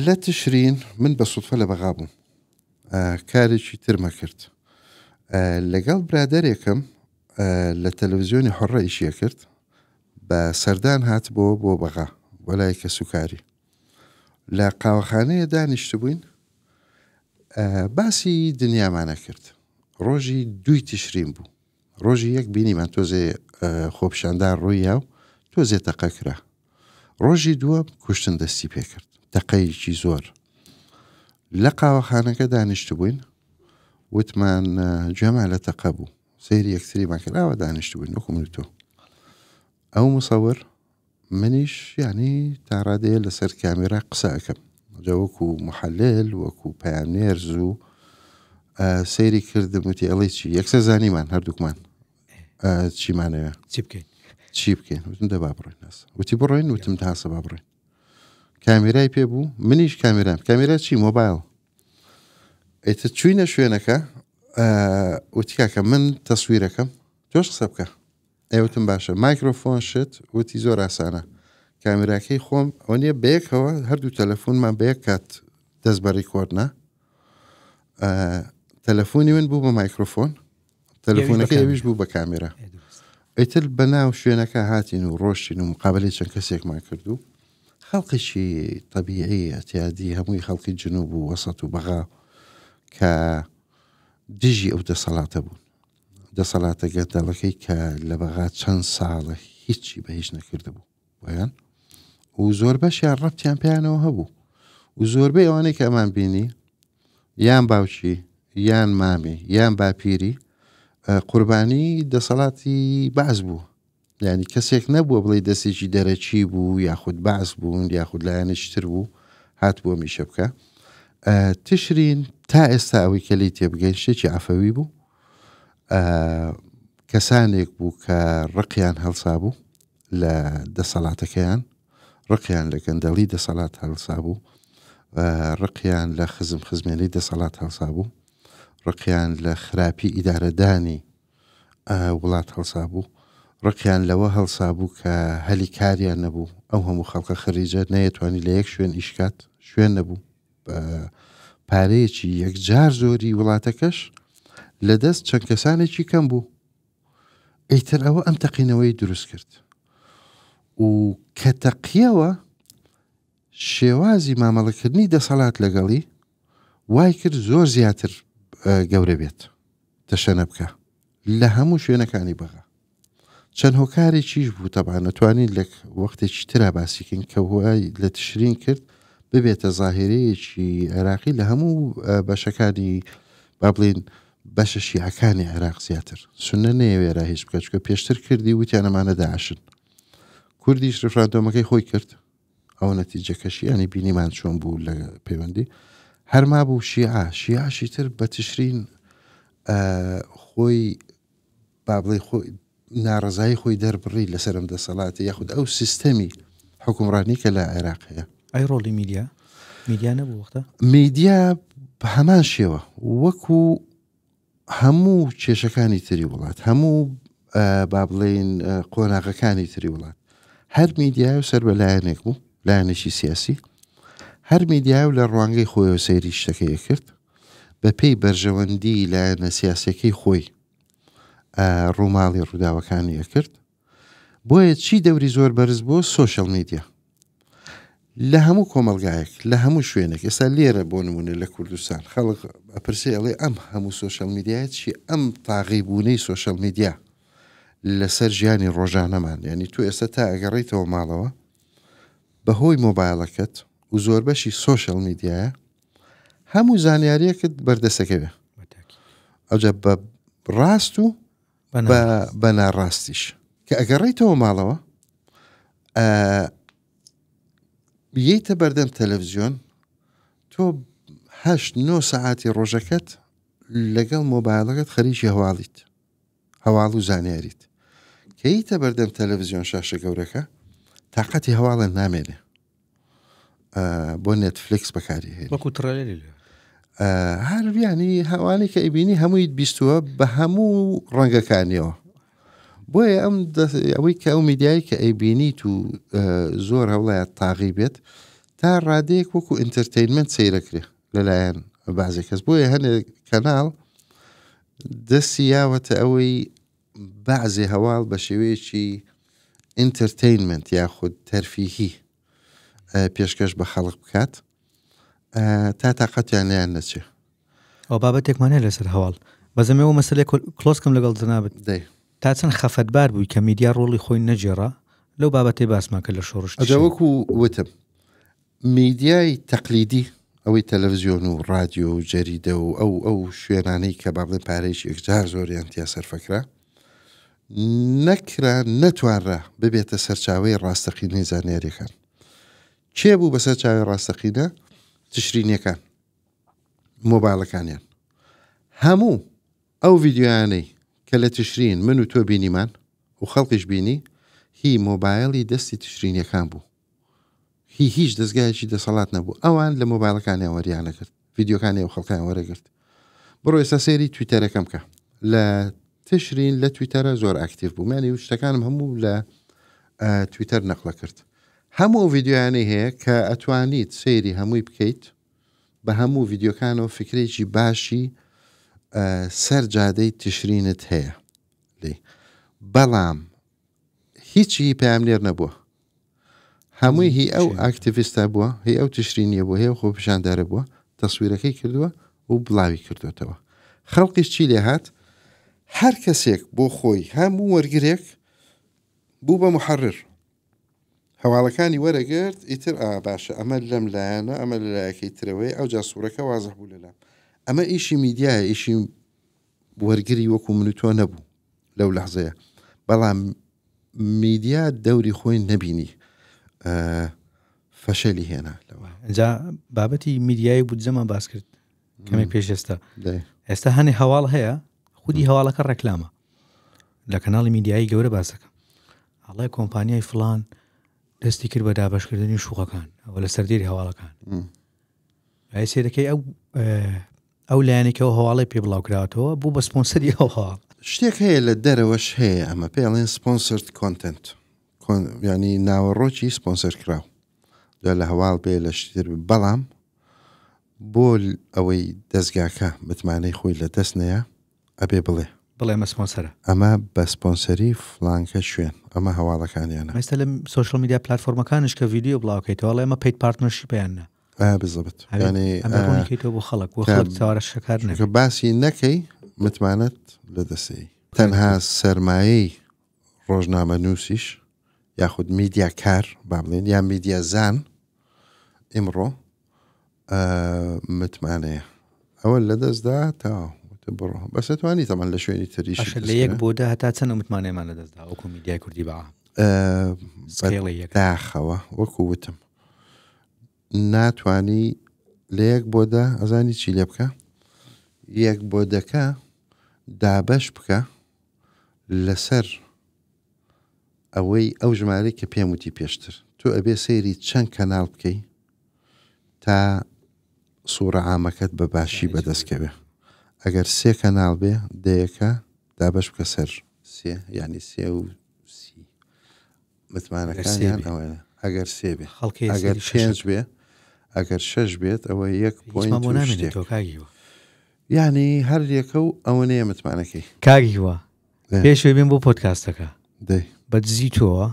لە تشرین من بە سوودفە لە بەغا بووم کارێکی ترمە کرد لەگەڵ برادێکم لە تەلەڤزیۆنی حڕە ئیشیە کرد بە سەردان هات بۆ بۆ بەغا وەلای کە سوکاری لە قاوەخانەیە دانیشت بووین باسی دنیامانە کرد ڕۆژی دوی تشرین بوو ڕۆژی یەک بینیمان تۆزێ خۆپشاندار ڕوویاو تۆ زێ تەقەکرا ڕۆژی دووە کوشتن دەستی پێکرد تەقەیەکی زۆر لە قاوەخانەکە دانیشت بووین وتمان جێما لە تەقە بوو سری یەکسریمان کردراوە دانیشت بووین وەکوم تۆ ئەو مسەور منیش ینی تاڕادەیە لەسەر کامیرا قسەکەم دە وەکو محلل وەکو پامێرز و سەیری کردم وتی ئەڵی چی یەکسە زانیمان هەردووکمان چیمانەوە چی بکەین چی بکەین وتم دەبا بڕێن ناس وتی بڕێن وتم تا سەبا بڕێن کامیرای پێ بوو منیش کامیرام کامیرا چی مۆبایل ئێتە چوینە شوێنەکە وتیکاکە من تەسویرەکەم تۆش قسە بکە ئێوتم باشە مایکرۆفۆن شت وتی زۆر ئاسانە کامراکەی خۆم ئەو نیە بەیەکەوە هەردوو تەلەفۆنمان بەیەک کات دەست بە ڕیکۆردنا تەلەفۆنی من بوو بە مایکرۆفۆن تەلەفۆنەکە ویش بوو بە کامێرا ئیتر بەناو شوێنەکە هاتین و ڕۆشتین و مقابلی چەند کەسێکمان کردو خەڵقیشی طبیعی ئەتیادی هەمووی خەڵکی جنوب و وەسەت و بەغا کە دژی ئەو دەسەڵاتە بوون دەسەڵاتە گەدەڵەکەی کە لە بەغا چەند ساڵە هیچی بە هیچ نەکردبوو ویان؟ و زۆر بەشیان ڕەفتیان پێیانەوە هەبوو و زۆربەی ئەوانەی کە ئەمان بینی یان باوچی یان مامی یان باپیری قوربانی دەسەڵاتی باز بوو ینی کەسێک نەبووە بڵێ دەستێکی دەرەچی بوو یاخود باز بوون یاخود لایەنشتر بوو هات بووە میشە بکە تشرین تا ئێستا ئەوەی کەلی تێبگەین شتێکی ئافەوی بوو کەسانێک بوو کە ڕقیان هەڵسا بوو لە دەسەڵاتەکەیان ڕقیان لە گەندەڵی دەسەڵات هەڵسا بوو ڕقیان لە خزم خزمێنەی دەسەڵات هەڵسا بوو ڕقیان لە خراپی ئیدارەدانی وڵات هەڵسا بوو ڕقیان لەوە هەڵسا بوو کە هەلی کاریان نەبوو ئەو هەموو خەڵکە خەریجە نەیەتوانی لە یەک شوێن ئیشکات شوێن نەبوو پارەیەکی یەکجار زۆری وڵاتەکەش لەدەست چەند کەسانێکی کەم بوو ئیتر ئەوە ئەم تەقینەوەی دروست کرد و کە تەقیەوە شێوازی مامەڵەکردنی دەسەڵات لەگەڵی وای کرد زۆر زیاتر گەورە بێت تەشەنە بکە لە هەموو شوێنەکانی بەغا چەند هۆکارێکیش بوو تەبانەتوانین لە وەختێکی ترا باسیکن کە هوای لە تشرین کرد ببێتە ظاهرەیەکی عێراقی لە هەموو بەشەکانی با بڵین بەشە شیعەکانی عێراق زیاتر سنە نێوێرا هیچ بکە چکە پێشتر کردی وتیانەمانە داعشن کوردیش ڕفرادۆمەکەی خۆی کرد ئەو نەتیجەکەشی ینی بینیمان چۆن بوو لە پەیوەندی هەرما بوو شیع شیعشی تر بە تشرین خۆی بابڵی خۆی ناڕزایی خۆی دەربڕی لەسرم دەسەڵاتی یاخود ئەو سیستەمی حکومڕانی کە لە عێراق هەیە ئەی ڕۆلی میدیا میدیا نەبوو وختە میدیا هەمان شێوە وەکو هەموو کێشەکانی تری وڵات هەموو با بڵین قۆناغەکانی تری وڵات هەر میدیای و سەر بەلایەنێک بوو لایەنێکی سیاسی هەر میدیای و لە ڕوانگەی خۆیەوە سەیری شتەکەیە کرد بە پێی بەرژەوەندی لایەنە سیاسەکەی خۆی ڕووماڵی ڕووداوەکانیە کرد بۆیە چی دەوری زۆر بەرز بۆ سوۆشل میدیا لە هەموو کۆمەلگایەک لە هەموو شوێنێک ئێستا لێرە بۆ نمونە لە کوردستان خەڵق ئەپرسێ ئەڵێ ئەم هەموو سوۆشل میدیایەت چی ئەم تاغیبوونەی سوۆشل میدیا لەسەر ژیانی ڕۆژانەمان ینی تو ئێستا تا ئەگەڕیتەوە ماڵەوە بەهۆی مۆبایلەکەت و زۆربەشی سوۆشل میدیایە هەموو زانیاریەکەت بەردەسەکەوێ ئەوجە بە ڕاست و بە ناڕاستیش کە ئەگەڕیتەوە ماڵەوە بیتە بەردەم تەلەڤزیۆن تۆهشت 9 ساعتی ڕۆژەکەت لەگەڵ مۆبایلەکەت خەریکی هەواڵیت هەواڵ و زانیاریت کەیتە بەردەم تەلەڤزیۆن شاشە گەورەکە تااقەتی هەواڵە نامێنێ بۆ نێتفلکس بەکاری هەیە وەکو ترێری لێ هەرویانی هەوانی کە ئەبینی هەموویت بیستووە بە هەموو ڕەنگەکانیەوە بۆیە ئەم ئەوەی کە ئەو میدیایی کە ئەیبینیت و زۆر هەوڵایە تاغی بێت تا ڕادەیەک وەکو ئینتەرتینمنت سیرەکرێ لەلایەن بازێک کەس بۆیە هەنێک کەناڵ دەستی یاوەتە ئەوەی بەعزێ هەواڵ بە شێوەیەکی ئینتەرتینمنت یاخود تەرفیهی پێشکەش بە خەڵق بکات تا تااقەتیان لیان نەچێ ئەو بابەتێکمانێ لەسەر هەواڵ بەزەمەوە مەسلێ کلۆسکم لەگەڵ زنابێت تا چەند خەفەتبار بووی کە میدیا ڕۆڵی خۆی نەجێرا لەو بابەتی باسماکە لە شۆڕش ئەجاوەکو وتم میدیای تەقلیدی ئەوەی تەلەڤزیۆن و رادیۆ و جەریدە و ئەو ئەو شوێنانەی کە بابڵێن پارێکی ئەجار زۆریان تیا سەرفەکرا نەکرا نەتوانرا ببێتە سەرچاوی ڕاستەقینەی زانیاریەکان کێ بوو بە سەرچاوی ڕاستەقینە تشرینەکان مۆباڵەکانیان هەموو ئەو ڤیددیوانەی کە لە تشرین من و تۆ بینیمان و خەڵکیش بینی هی مۆبایلی دەستی تشرینەکان بوو هی هیچ دەستگایکی دەسەڵات نەبوو ئەوان لە مۆبایلەکانی وەریانە کرد یددیوکانی و خەڵکان وەرەگرت بڕۆ ئێستا سێری تویتەرەکەم کە لە تشرین لە تویتەرە زۆر ئاکتیف بوومانی و شتەکانم هەموو لە تویتەر نەخلە کرد هەموو یددیویانی هەیە کە ئەتوانیت سەیری هەمووی بکەیت بە هەموو یددیوکانەوە فکرێکی باشی سەر جادەی تشرینت هەیە لێ بەڵام هیچی پام لێر نەبووە هەمووی هی ئەو ئاکتیڤستە بووە هی ئەو تشرینیە بووە هەیە خۆ پیشاندارە بووە تەسویرەکەی کردووە و بڵاوی کردوێتەوە خەڵکیش چی لێ هات هەر کەسێک بۆ خۆی هەموو وەرگێک بوو بە محرر هەواڵەکانی وەرەگرت ئیتر ئا باشە ئەمە لەم لایەنە ئەمە لەلایەکەی ترەوەی ئەو جاسوورەکە وازەح بوو لەلام ئەمە ئیشی میدیایە ئیشی وەرگری وەکو من تۆ نەبوو لەو لەحزەیە بەڵام میدیا دەوری خۆی نەبینی فەشەلی هێنا لەوە جا بابەتی میدیایی بودجەمە باس کرد کەمێک پێش ئێستا ئێستا هەنێ هەواڵ هەیە خودی هەواڵەکە ڕێکلامە لە کەناڵی میدیایی گەورە باسەکە ئەڵای کۆمپانیای فلان دەستی کرد بە دابشکردنی شوقەکان ئەوە لە سەردێری هەواڵەکان سێرەکەی ئەو ئەو لایەنێکەوە هەواڵی پێ بڵاوکراتەوە بوو بە سپۆنسری ئەو هەواڵ شتێک هەیە لە دەرەوەش هەیە ئەمە پێڵێن سپۆنسرد کۆنتنت ینی ناوەڕۆکی سپۆنسەر کراو لە هەواڵ بێ لە شتر بەڵام بۆ ئەوەی دەستگاکە متمانەی خۆی لە دەستنەیە ئەبێ بڵێ بڵێ ئەمە سپۆنسەرە ئەمە بە سپۆنسەری فلانکە شوێن ئەمە هەواڵەکانیانە ئێستا لە سوشل میدیا پلتفۆرمەکانش کە ویددیو بڵاوکەیتەوە ئەمە پیت پارتنەرشی بیانە بزبت ینیتەوە بۆ خەڵک بۆ خەڵکوارە شەکار نەکە باسی نەکەی متمانەت لە دەسەی تەنها سەرمایی ڕۆژنامە نووسیش یاخود میدیا کار با بڵێن یا میدیا زان ئمڕۆ متمانەیە ئەوە لەدەستدا تاوە بڕۆ بەس توانی تەمان لە شوێنی تریش لە یەک بۆدا هەتا چەند متمانێمان لە دەستدا وەکو میدیای کوردی با داخەوە وەکو وتم ناتانی لە یەک بۆدا ئەزانی چی لێ بکە یەک بۆ دەکە دابش بکە لەسەر ئەوەی ئەو ژمارە کە پێم وتی پێشتر تو ئەبێ سەیری چەند کەناڵ بکەی تا سوورە ئامەکەت بەباشی بەدەستکەوێ ئەگەر سێ کەناڵ بێ دەیەکە دابش بکە سەر سێ ینی سێ و سی متمانەکانیان ئەوە ئەگەر سێ بێ ئەگەر شێنج بێ ئەگەر شەش بێت ئەوە یەک پۆینتۆکیوە ینی هەر یەکە و ئەوە نەیە متمانەکەی کاگیوە پێش بێن بۆ پۆتکاستەکە بە دزی تۆوە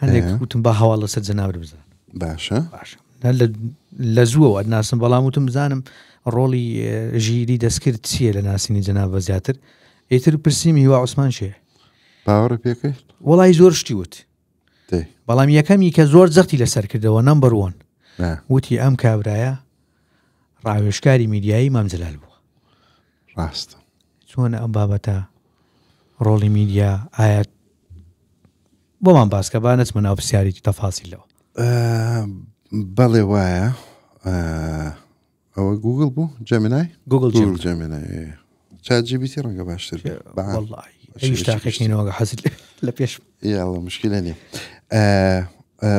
هەندێک وتم بە هەواڵ لەسەر جەناور بزان باشە باشە لە لە زووەوە ناسم بەڵام وتم بزانم ڕۆڵی ژیری دەستکرد چییە لە ناسینی جەنابە زیاتر ئیتر پرسیمی هیوا عوسمان شێ باوەڕە پێکەیت وڵی زۆر شتی وت بەڵام یەکەمی کە زۆر زەختی لەسەر کردەوە نمبەرۆن وتی ئەم کابرایە ڕاوێشکاری میدیایی مامجلال بووە ڕاستە چۆنە ئەم بابەتە ڕۆڵی میدیا ئاەت بۆمان باسکە با نەچمە ناو پرسیارێکی تەفاسیلەوە بەڵێ وایە ئەوە گوگل بوو جەمنای گوگل جەمنای چاجیبیتی ڕەنگە باشتر تاقیینەوە حەزیت لە پێش یاڵە مشکلە نیە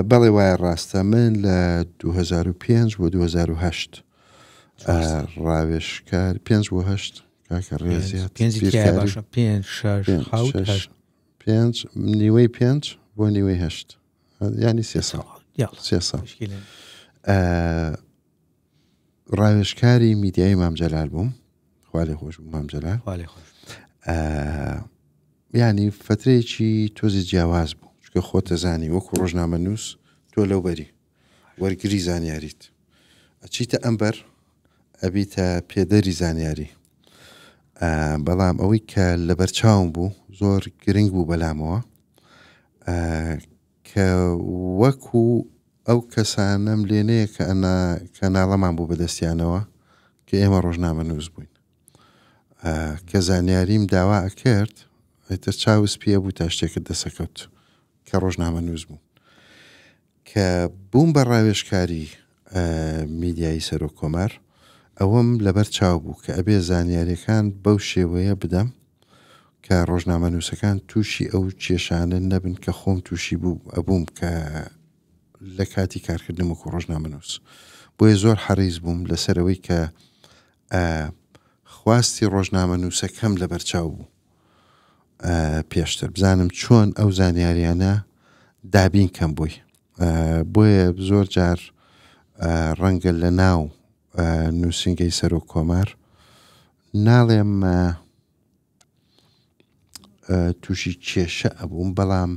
بەڵێ وایە ڕاستە من لە 2005 بۆ 2010 ڕاوێشکار 5 بۆ هەشت کاکە ڕێزیات پێ نیوەی پێنج بۆ نیوەی هەشت ینی سێ ساڵ ڕاوێشکاری میدیای مامجلال بووم خوالی خۆش مامجلال ینی فترێکی تۆزی جیاواز بوو چکە خۆتە زانی وەکو ڕۆژنامە نووس تۆ لەو بەری وەرگری زانیاریت ئەچیتە ئەمبەر ئەبیتە پێدەری زانیاری بەڵام ئەوەی کە لەبەرچاوم بوو زۆر گرنگ بوو بەلامەوە کە وەکو ئەو کەسانم لێنەیە کە ئەنا کەناڵەمان بوو بەدەستیانەوە کە ئێمە ڕۆژنامە نووس بووین کە زانیاریم داوا ئەکرد ئەتر چاوز پێە بوو تا شتێکت دەسەکەوت کە ڕۆژنامە نووس بوون کە بووم بە ڕاوێشکاری میدیایی سەرۆ کۆمار ئەوەم لەبەر چاو بوو کە ئەبێ زانیاریەکان بەو شێوەیە بدەم کە ڕۆژنامە نووسەکان تووشی ئەو کێشانە نەبن کە خۆم تووشی بوو ئەبووم کە لە کاتی کارکردن وەکو ڕۆژنامە نووس بۆیە زۆر حەریز بووم لەسەرەوەی کە خواستی ڕۆژنامە نووسەکەم لە بەرچاو بوو پێشتر بزانم چۆن ئەو زانیاریانە دابین کەم بووی بۆیە زۆر جار ڕەنگە لە ناو نووسنگی سەر و کۆمار ناڵێم تووشی کێشە ئەبووم بەڵام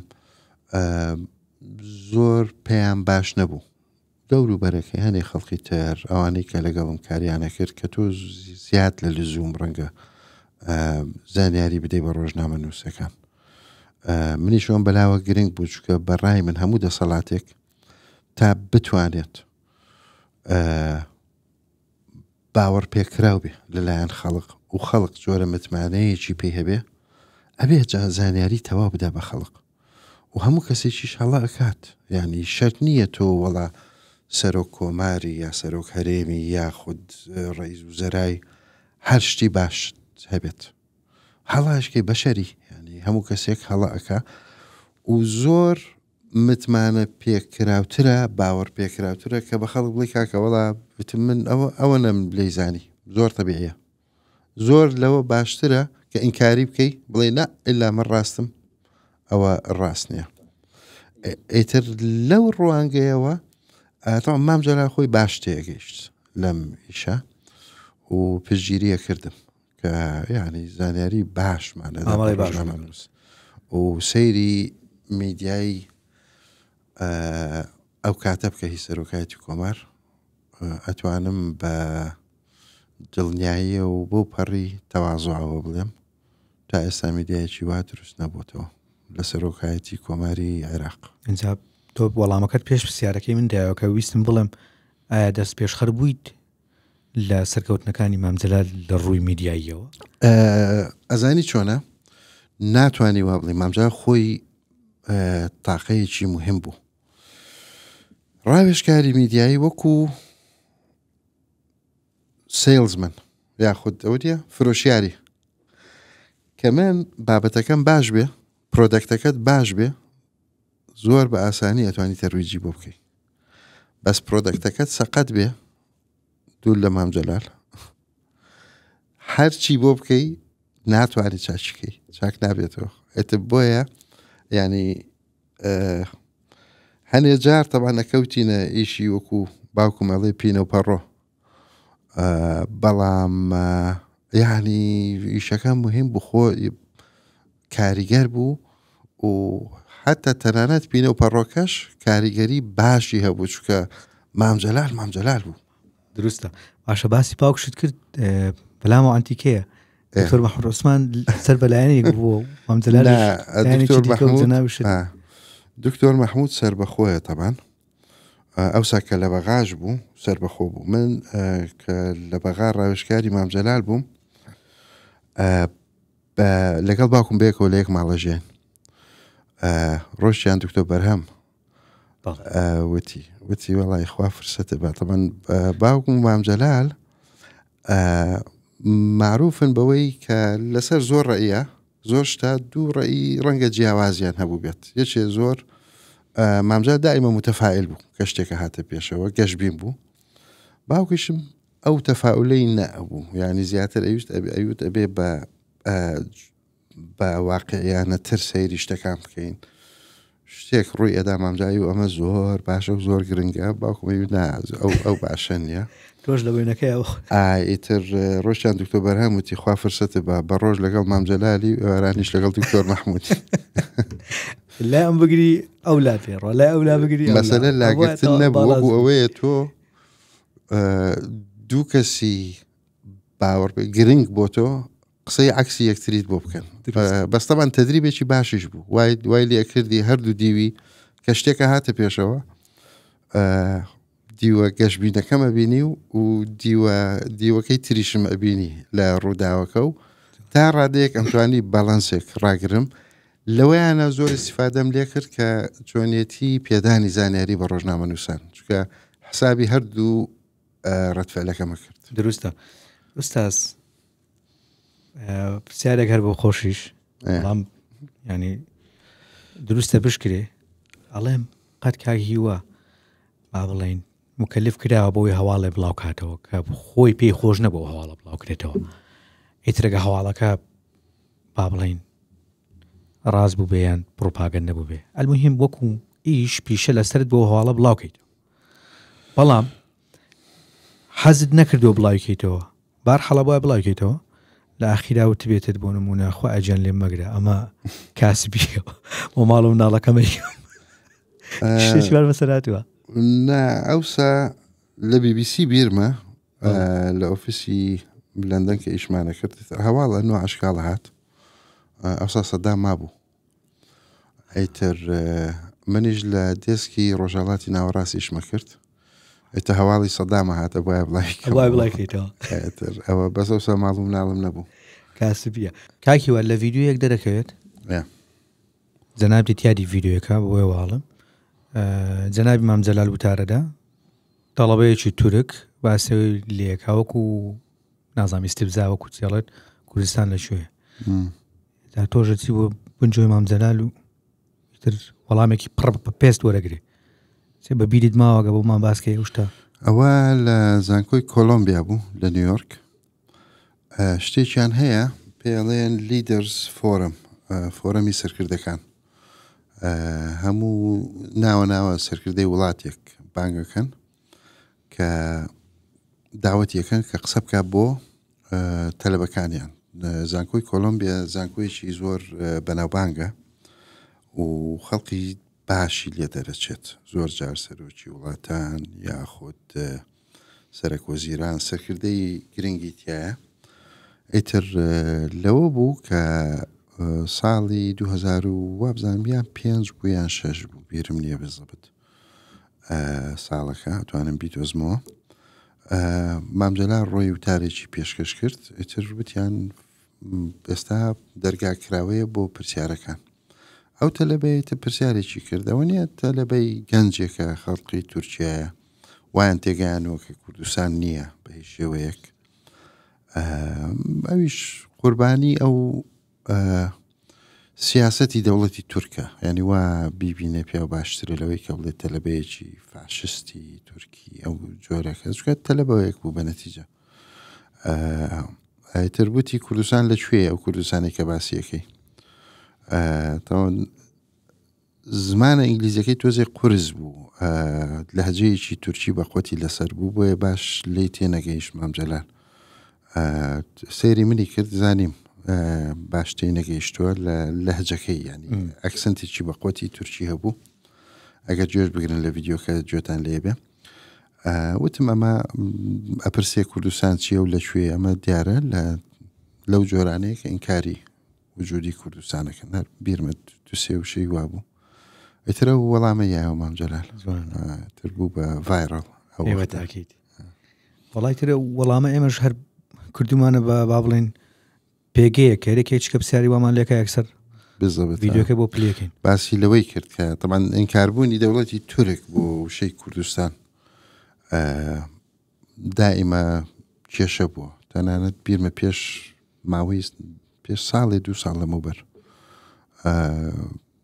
زۆر پێیان باش نەبوو دەوروبەرەکەی هەنێ خەڵکی تر ئەوانەی کە لەگەڵم کاریانە کرد کە تۆ زیاد لە لزوم ڕەنگە زانیاری بدەی بە ڕۆژنامە نووسەکان منی شۆم بەلاوە گرنگ بوو چکە بەڕای من هەموو دەسەڵاتێک تا بتوانێت باوەڕ پێکرااو بێ لەلایەن خەڵق و خەڵق جۆرە متمانەیەکی پێ هەبێ ئەبێ زانیاری تەوا بدا بە خەڵق و هەموو کەسێکیش هەڵا ئەکات ینی شەر نییە تۆ وڵا سەرۆک کۆماری یا سەرۆک هەرێمی یاخود ڕیز و زەرای هەر شتی باش هەبێت هەڵاشکی بەشەری ینی هەموو کەسێک هەڵا ئەکا و زۆر متمانە پێکراوترە باوەڕ پێکراوترە کە بە خەڵک بڵی کاکەوەڵا بتم من ئەوە ئەوە نەم بلەی زانی زۆر تەبیعە زۆر لەوە باشترە کە ئینکاری بکەی بڵێ لا ئللا من ڕاستم ئەوە ڕاست نییە ئیتر لەو ڕوانگەیەوە ئەتەوە مام جەرا خۆی باش تێگەیشت لەم ئیشە و پشگیریە کردم کە یعنی زانیاری باشمانە باش و سەیری میدیایی ئەو کاتە بکە هی سەرۆکایەتی کۆمار ئەتوانم بە دڵنیاییە و بۆ پەڕی تەوازوەوە بڵێم تا ئێستا میدیایەکی وا دروست نەبووتەوە لە سەرۆکایەتی کۆماری عێراق اینجا تۆ وەڵامەکەت پێش پرسیارەکەی من دایەوە کە ویستم بڵێم ئایا دەست پێشخەر بوویت لە سەرکەوتنەکانی مامجلال لە ڕووی میدیاییەوە ئەزانی چۆنە ناتوانانی وا بڵی مامجا خۆی تاقەیەکی مهم بوو ڕاوێشکاری میدیایی وەکو سیلزمن یاخود ئەوە فرۆشیاری کە من بابەتەکەم باش بێ پرۆدەکتەکەت باش بێ زۆر بە ئاسانی ئەتوانی تەرویجی بۆ بکەیت بەس پرۆدەکتەکەت سەقەت بێ دوول لە مامجلال هەرچی بۆ بکەی ناتوانانی چاچکەی چاک نابێتەوە ئەت بۆیە ینی هەنێ جار تەوانە کەوتینە ئیشی وەکو باوکم ئەڵێ پینە و پەڕۆ بەڵام يعني شەکە مهم بخو كاريجر بو و حتا تەنانەت بینە و پەڕۆکەش کاریگەری بو هەبوو چکە مامجلال مامجلال بوو دروستە باشە باسی پاکشت کرد اه، بەلام اه. و ئەتیکەیە دکتۆر مەحمد مام سەر بەلایەنێک بوو مامجلال محمود مححمود سربەخۆیە تەبان طبعا اه، کە لە بەغااش بو سربەخۆ بوو من کە بغار بەغا مام مامجلال بوم لەگەڵ باکم بێکەوە لە یەک ماڵەژێن ڕۆژیان دکتۆ بەرهەم وتی وتی وڵی خوا فرسەتە باتەمان باوکم وامجەلال معروفن بەوەی کە لەسەر زۆر ڕئە زۆر شتا دوو ڕێی ڕەنگە جیاوازیان هەبوو بێت یەکێ زۆر مامجا دائمە متەفاعل بوو کە شتێکە هاتە پێشەوە گەشتبین بوو باوکیشم ئەو تەفاولەی نەبوو ینی زیاتر ئەویست ئەوت ئەبێ بە بە واقعیانە تر سەیری شتەکان بکەین شتێک ڕووی ئەدا مامجایی و ئەمە زۆر باشە و زۆر گرنگە باوکمی ناز ئەو ئەو باشە نیە تۆش لەبێنەکەی ئیتر ڕۆژیان دکتۆبەر هەموتی خوا فرسەتە بە بە ڕۆژ لەگەڵ مامجەلالی ئەرانیش لەگەڵ دکتۆر مححمودی لا ئەم بگری ئەو لا پێڕۆ لا ئەو لا بگری مەسەلە لاگەتن نەبوو بوو ئەوەیە تۆ دوو کەسی باوەڕ گرنگ بۆ تۆ قسەی عکسی یەکتریت بۆ بکەن بەستەمان تەدریبێکی باشیش بوو وای دوای لێکردی هەردوو دیوی کە شتێکە هاتە پێشەوە دیوە گەشتبینەکەم ئەبینی و و دیوەکەی تریشم ئەبینی لە ڕووداوەکە و تا ڕادەیەک ئەمتوانی بەڵەنسێک ڕاگرم لەوەیانە زۆر استیفادەم لێ کرد کە چۆنیەتی پێدانی زانیاری بە ڕۆژنامە نووسان چکە حسابی هەردوو ڕەتفعلەکەمە کرد دروستە ئوستاز پرسیارێک هەر بۆ خۆشیش ینی دروستە بشکرێ ئەڵێم قەت کاگیوە با بڵین مکەلف کراوە بۆی هەواڵێ بڵاو کاتەوە کە خۆی پێی خۆش نەبوو هەواڵە بڵاوکرێتەوە ئیترەگە هەواڵەکە با بڵین ڕاز بوو بێیان پرۆپاگەن نەبوو بێ ئەلمهم وەکو ئیش پیشە لەسرت بۆ هەواڵە بڵاوکەیت بەڵام حەزت نەکردو بڵاوکەیتەوە بار حەڵەبە بڵاوکەیتەوە لە ئاخیراوت بێتت بۆ نمونەخوا ئەجان لێ مەگرە ئەمە کاسبی بۆ ماڵە و ناڵەکەمەیشبار بەسەراتوە ئەوسا لە بیبیسی بیرمە لە ئۆفیسی بلندن کە ئیشمانە کرد هەواڵە نو عشکاڵە هات ئەوسا سەدا مابوو ئەیتر منیش لە دێسکی ڕۆژاڵاتی ناوەڕاستی ئیشمە کرد ئێتە هەواڵی سەدامە هاتە بۆە بڵیتەوە ئەوە بەسەوسە ماڵوم ناڵم نەبوو کاسبیە کاکیوە لە یددیوەک دەرەکەوێت جەنابی تیادی یددیوەکە بۆی واڵم جەنابی مام جەلال وتارەدا تەڵەبەیەکی تورک باسەوەی لێکاوەکو و نازامی ستبزاوە کوچێڵێت کوردستان لەکوێ تا تۆژە چی بۆ بنجۆی مام جەلال و تر وەڵامێکی پڕ پێست وەرەگرێ سێ بە بیرت ماوەگە بۆ ما باسکەی شتا ئەوە لە زانکۆی کۆلمبیا بوو لە نیویۆرک شتێکیان هەیە پێڵێن لیدرز فۆرم فۆرەمی سەرکردەکان هەموو ناوە ناوە سەرکردەی وڵاتێک بانگەکەن کە داوەتیەکەن کە قسە بکە بۆ تەلەبەکانیان زانکۆی کۆلمبیا زانکۆیکی زۆر بەناوبانگە و خەڵکی باشی لێ دەرەچێت زۆر جار سەرۆکی وڵاتان یاخود سەرکۆزیران سەرکردەی گرنگی تایە ئیتر لەوە بوو کە ساڵی 2000 وابزانبیان پێنج بوویان شەش بوو بیرم نییە بزبت ساڵەکە توانم بیتۆزمەوە مامجەلا ڕۆی وتارێکی پێشکەش کرد ئیتر بتیان ئێستا دەرگا کراوەیە بۆ پرسیارەکان ئەو تەلەبێتە پرسیارێکی کردەوە نیە تەلەبەی گەنجێکە خەڵقی تورکیاە وایان تێگەیانەوە کە کوردستان نییە بە هیچ شێوەیەک ئەویش قوربانی ئەو سیاستی دەوڵەتی تورکە ینی وا بیبینە پیا باشتر لەوەی کە بڵێت تەلەبەیەکی فاشستی تورکی ئەو جۆرە کەسکات تەلەبەوەیەک بوو بە نەتیجە ئایتربوتی کوردستان لەکوێ ئەو کوردستانی کە باسیەکەی زمانە ئینگلیزیەکەی تۆزێ قرس بوو لە هەجەیەکی تورکی بە خۆتی لەسەر بوو بۆیە باش لی تێنەگەیش مامجلال سێری منی کرد زانیم باش تێ نەگەیشتووە لە هەجەکەی ینی ئەکسنتێکی بە قوتی تورکی هەبوو ئەگە جێش بگرن لە یددیوکە جێتان لێبێ وتم ئەمە ئەپرسێ کوردستان چیە و لەکوێ ئەمە دیارە لە لەو جۆرانەیە کە ئینکاری وجودی کوردستانەکە هەر بیرمە دوسێ وشەی وا بوو ئەترە وەڵامە یاوە مامجلال تر بوو بە ڤایرڵ ئەوە تاکییت وڵای ترە وەڵامە ئێمەش هەر کردومانە بە با بڵێن پێگەیە کەرێکی چکە پرسیاری وامان لێکە یەکسەر ویددیوکە بۆ پلەکەین باسی لەوەی کرد کە تەمان ئەنکاربوونی دەوڵەتی تورک بۆ شەی کوردستان دائیمە کێشە بووە تەنانەت بیرمە پێش ماوەی پێش ساڵێ دو ساڵ لەمەوبەر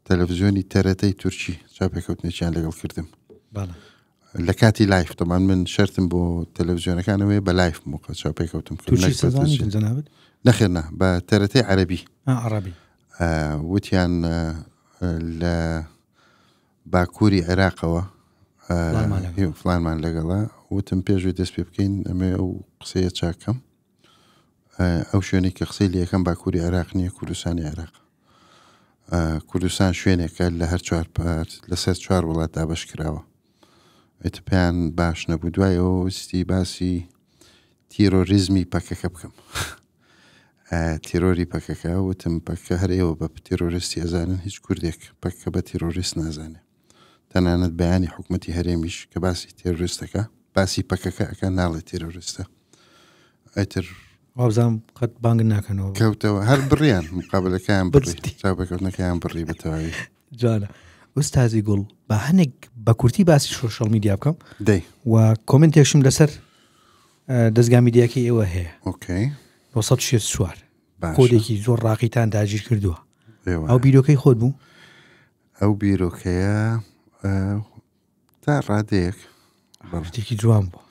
تەلەڤزیۆنی تەرەتەی تورکی چاپێککەوتنێکیان لەگەڵ کردم لە کاتی لایف تەمان من شەرتم بۆ تەلەڤزیۆنەکانەوەی بە لایف موقع چاپێککەوتم نەخێنا بە تەرەتەی عەربی عربی وتیان لە باکووری عێراقەوە فلانمان لەگەڵە وتم پێشوی دەست پێ بکەین ئەمێ ئەو قسەیە چاکەم ئەو شوێنی کە قسەی لە یەکەم باکووری عراق نییە کوردستانی عراق کوردستان شوێنێکە لە هەر چوار لەسەر چوار وڵات دابش کراوە ئەتپیان باش نەبوو دوایەوە وستی باسی تیرۆریزمی پەکەکە بکەم تیرۆری پەکەکە وتم پەکە هەرێەوە بە تیرۆریستی ئەزانن هیچ کوردێک پەکە بە تیرۆریست نازانێ تەنانەت بەیانی حکوومەتتی هەرێمیش کە باسی تێرۆریستەکە باسی پەکەکە ئەەکە ناڵێ تیرۆریستە ئەتر وابزانام قەت بانگ ناکەنەوە کەوتەوە هەر بڕیان مقابلەکەیان بڕیکەوتنەکەیان بڕی بەتەواوی جوانە ئوستازی گوڵ بە هەنێک بە کورتی باسی شۆشەڵ میدیا بکەم دەی و کۆمنتێکشم لەسەر دەستگا میدیەکە ئێوە هەیە ئۆکەی 1960 سووار کۆدێکی زۆر ڕاقیتان داگیر کردووە ئەو بیرۆکەی خۆت بوو ئەو بیرۆکەیە تا ڕادێک بەڕێکی جوان بوو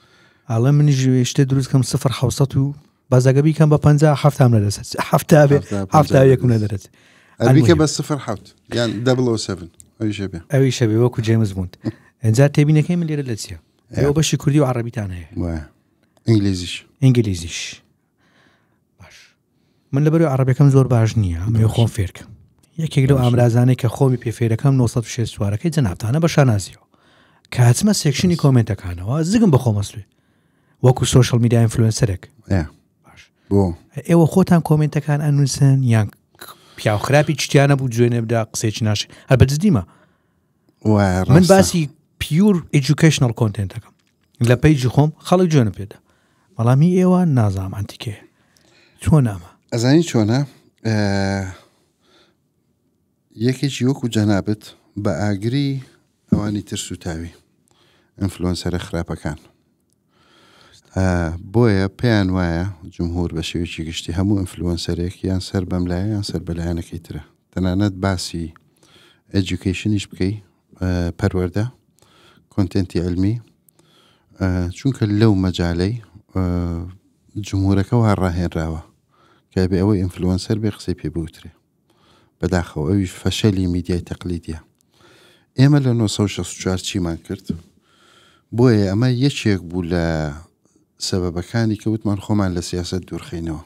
ئاڵە منیژێشتە دروستکەم سفر حوسەت و بازەکە بیکەم بە 50 هەفتام لەدەست هەفتا هەفتا یەکم لەدرێت ئەریکە بە سفر حوت یان دەبڵ7 ئەوی شەبێ وەکو جێمز بوون ئەجار تێبینەکەی من لێرە لە چیە ئێوە بەشی کوردی و عربیتان هەیە ئینگلیزیش ئینگلیزیش باش من لەبەر عربەکەم زۆر باش نییە ئەمە خۆم فێرکەم یەکێک لەو ئامرازانەی کە خۆمی پێفێرەکەم 960 سوارەکەی جەنابانە بە شانازیەوە کە هەچمە سێکشنی کۆمنتەکانەوە زگم بە خۆمەسلێ وەکو سوۆشل میدیا ئینفلوئنسەرێک بۆ ئێوە خۆتان کۆمنتەکان ئەنووسن یان پیاخراپی چتیانە بوو جوێنێ بدا قسێکی ناش هە بەدزدیمە من باسی پیور ئجوکیشنل کۆنتنتەکەم لە پیجی خۆم خەڵک جوێنە پێدا بەڵامی ئێوە نازام ئەتیکێ چۆن نامە ئەزانی چۆنە یەکێکی وەکو جەنابەت بە ئاگری ئەوانی تر سوتاوی ئەفلۆنسەرە خراپەکان بۆیە پێیان وایە جمهور بە شێوکی گشتی هەموو ئەفلوەنسەرێک یان سەر بەم لایە یان سەر بەلایەنەکەی ترە تەنانەت باسی ئەجوکیشنیش بکەی پەروەەردە کۆنتنتی ئەلمی چونکە لەو مەجاالەی جمهورەکە و هەڕاهێنراوە کابێ ئەوەی ئینفلوەنسەر بێ قسەی پێبوترێ بەداخەوە ئەویش فەشەلی میدیای تەقلیدە ئێمە لە 1964 چیمان کرد بۆیە ئەمە یەکێک بوو لە سەبەکانی کە وتمان خۆمان لە سیاست دوورخینەوە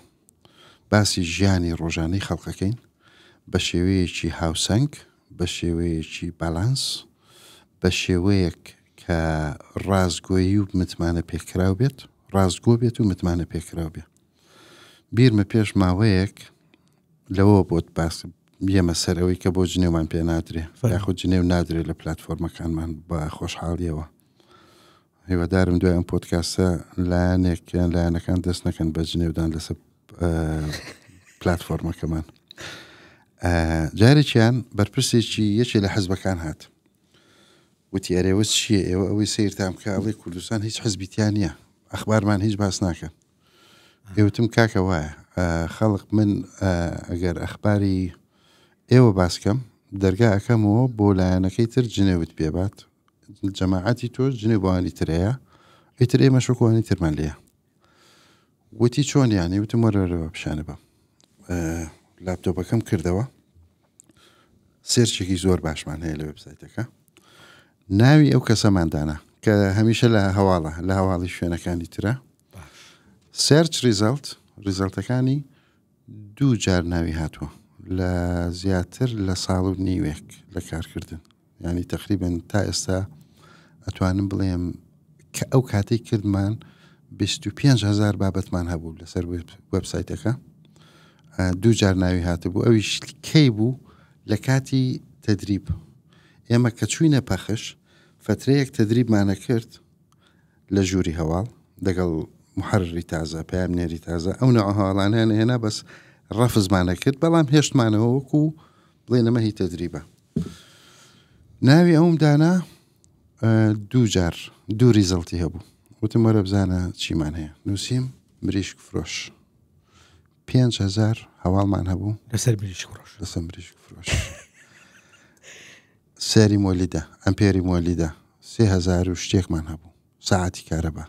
باسی ژیانی ڕۆژانەی خەڵقەکەین بە شێوەیەکی هاوسنگ بە شێوەیەکی بالانس بە شێوەیەک کە ڕازگۆیی و متمانە پێکرااو بێت ڕازگۆ بێت و متمانە پێکرااو بێ بیرمە پێش ماوەیەک لەوە بۆت باس یەمە سەرەوەی کە بۆ جنێومان پێ نادرێ فەرخۆ جنێو نادرێت لە پلتفۆرمەکانمان بە خۆشحاڵیەوە هیوادارم دوای ئەم پۆتکاسە لایەنێکیان لایەنەکان دەست نەکەن بە جنێودان لەسەر پلتفۆرمەکەمان جارێکیان بەرپرسێکی یەکێ لە حەزبەکان هات وتی ئەرێوەست چییە ئێوە ئەوەی سیرتان بکڵی کوردستان هیچ حزبیتیان نیە ئەخبارمان هیچ باس ناکەن ئێوتم کاکە وایە خەڵق من ئەگەر ئەخباری ئێوە باسکەم دەرگا ئەەکەمەوە بۆ لایەنەکەی تر جنێوت پێبات جەماعەتی تۆ ژنێ بۆوانی ترەیە ئیتر ئێمە شکوانی ترمان لە وتی چۆن یانی وتم وەرەوە پیششانە بە لاپتۆپەکەم کردەوە سێرچێکی زۆر باشمان هەیە لە وبسایتەکە ناوی ئەو کەسەماندانە کە هەمیشە لە هەواڵە لە هەواڵی شوێنەکانی ترە سرچ ریزلت ریزلتەکانی دوو جار ناوی هاتووە لە زیاتر لە ساڵ و نیوێک لە کارکردن ینی تقریبن تا ئێستا ئەتوانم بڵێم کە ئەو کاتی کردمان 25هزار بابەتمان هەبوو لەسەر وبسایتەکە دوو جار ناوی هاتبوو ئەویش کەی بوو لە کاتی تدریب ئێمە کە چوینە پەخش فترەیەک تدریبمانە کرد لە ژووری هەواڵ دەگەڵ محرری تازە پامنێری تازە ئەو نەوە هەواڵانیان هێنا بەس ڕەفزمانە کرد بەڵام هێشتمانەوە وەکو بڵێ نەمە هی تدریبە ناوی ئەوم دانا دووجار دوو ریزڵتی هەبوو وتم وەرە بزانە چیمان هەیە نووسیم مریشک فرۆش 5هزار هەواڵمان هەبوو لەسەر بریشک فرۆش لەسەر مریشک فرۆش سەری مۆلیدا ئەمپێری مۆلیدا سهزار و شتێکمان هەبوو ساعتی کارەبە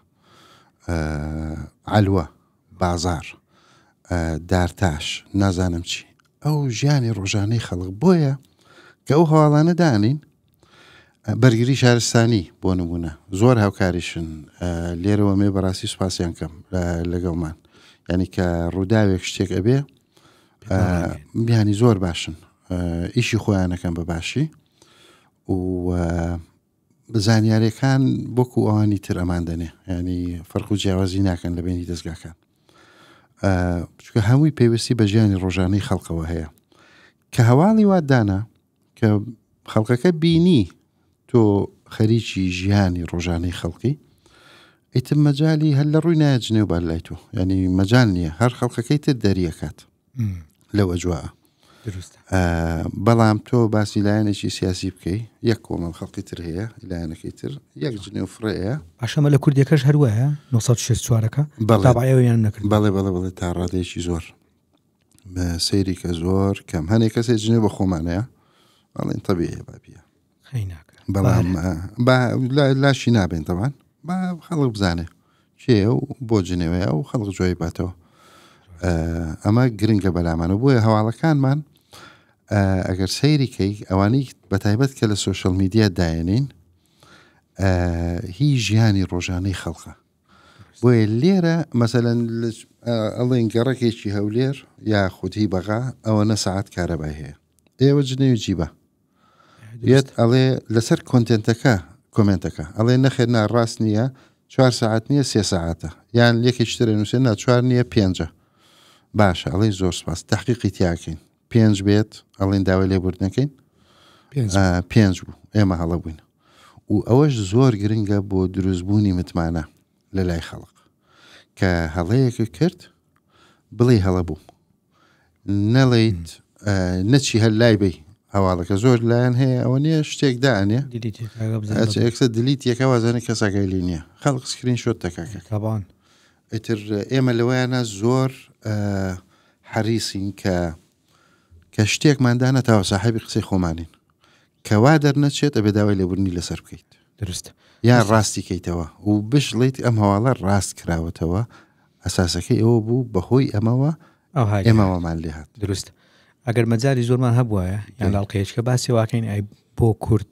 ئالوە بازار دارتاش نازانم چی ئەو ژیانی ڕۆژانەی خەڵق بۆیە کە ئەو هەواڵانە دانین بەرگری شارستانی بۆ نبوونە زۆر هاوکاریشن لێرەوە مێ بەڕاستی سوپاسیان کەم لەگەڵمان ینی کە ڕووداوێک شتێک ئەبێ بیانی زۆر باشن ئیشی خۆیانەکەم بە باشی و زانیارەکان بۆکو ئەوانی تر ئەمان دەنێ ینی فەرق و جیاوازی ناکەن لە بینی دەستگاکان چکە هەمووی پێویستی بە ژیانی ڕۆژانەی خەڵقەوە هەیە کە هەواڵی وادانە کە خەڵقەکە بینی تۆ خەریکی ژیانی ڕۆژانەی خەڵکی ئیتم مەجای هەل لە ڕووی نایجنێ و بار لای تۆ ینی مەجان نییە هەر خەڵکەکەی تر دەریەکات لەوە جووە بەڵام تۆ باسی لایەنێکی سیاسی بکەی یەک کۆمەڵ خەڵکی تر هەیە لایەنەکەی تر یەک جنێ و فرەیە ئاشەمە لە کوردیەکەش هەروەیە 1960 چوارەکە بەڵیان نەکرد بەڵێ بەڵێ بڵێ تا ڕادێکی زۆر سەیری کە زۆر کەم هەنێک کەسێک جنێ بە خۆمانەیە بەڵێن تەبیێ بابیە خیناک بەڵام لاشی نابێنتەوان با خەڵک بزانێ کێ و بۆ جنێوەیە و خەڵک جۆی باتەوە ئەمە گرنگە بەلامانە بۆیە هەواڵەکانمان ئەگەر سەیریکەی ئەوانەی بە تایبەت کە لە سوۆشل میدیا داێنین هیچ ژیانی ڕۆژانەی خەڵقە بۆیە لێرە مەسەەن ئەڵێن گەڕەکێکی هەولێر یا خودی بەغا ئەوە نە سعات کارەبای هەیە ئێوە جنێوی جیبە بێت ئەڵێ لەسەر کۆنتنتەکە کۆمنتەکە ئەڵێ نەخێنا ڕاست نییە چوار ساعت نییە سێ ساعتە یان لەکێکترە نووسێن نا چوار نییە پێنجە باشە ئەڵێ زۆر سپاس تحقیقی تیاکەین پێنج بێت ئەڵێن داوای لێبوردنەکەین پێنج بوو ئێمە هەڵە بووین و ئەوەش زۆر گرنگە بۆ دروستبوونی متمانە لە لای خەڵق کە هەڵەیەکی کرد بڵێ هەڵە بوو نەڵیت نەچی هەر لای بی هەواڵەکە زۆر لایەن هەیە ئەوە نییە شتێکدانێ ئەکسە دلیت یەکە وازانە کەساگەی لی نییە خەڵق سکرین شۆت دەکەکەبان ئیتر ئێمە لەوەیانە زۆر حریسین کە کە شتێکماندانە تاوە ساحبی قسەی خۆمانین کەوا دەرنەچێت ئە بێداوای لێبوونی لەسەر بکەیت درست یان ڕاستی کەیتەوە و بشڵیت ئەم هەواڵە ڕاست کراوەتەوە ئەساسەکەی ئەوە بوو بەهۆی ئەمەوە ئێمەوەمان لێ هات درستە ئەگەر مەجاری زۆرمان هەبواە یان لاڵقەیەچکە باسی واکەین ئای بۆ کورد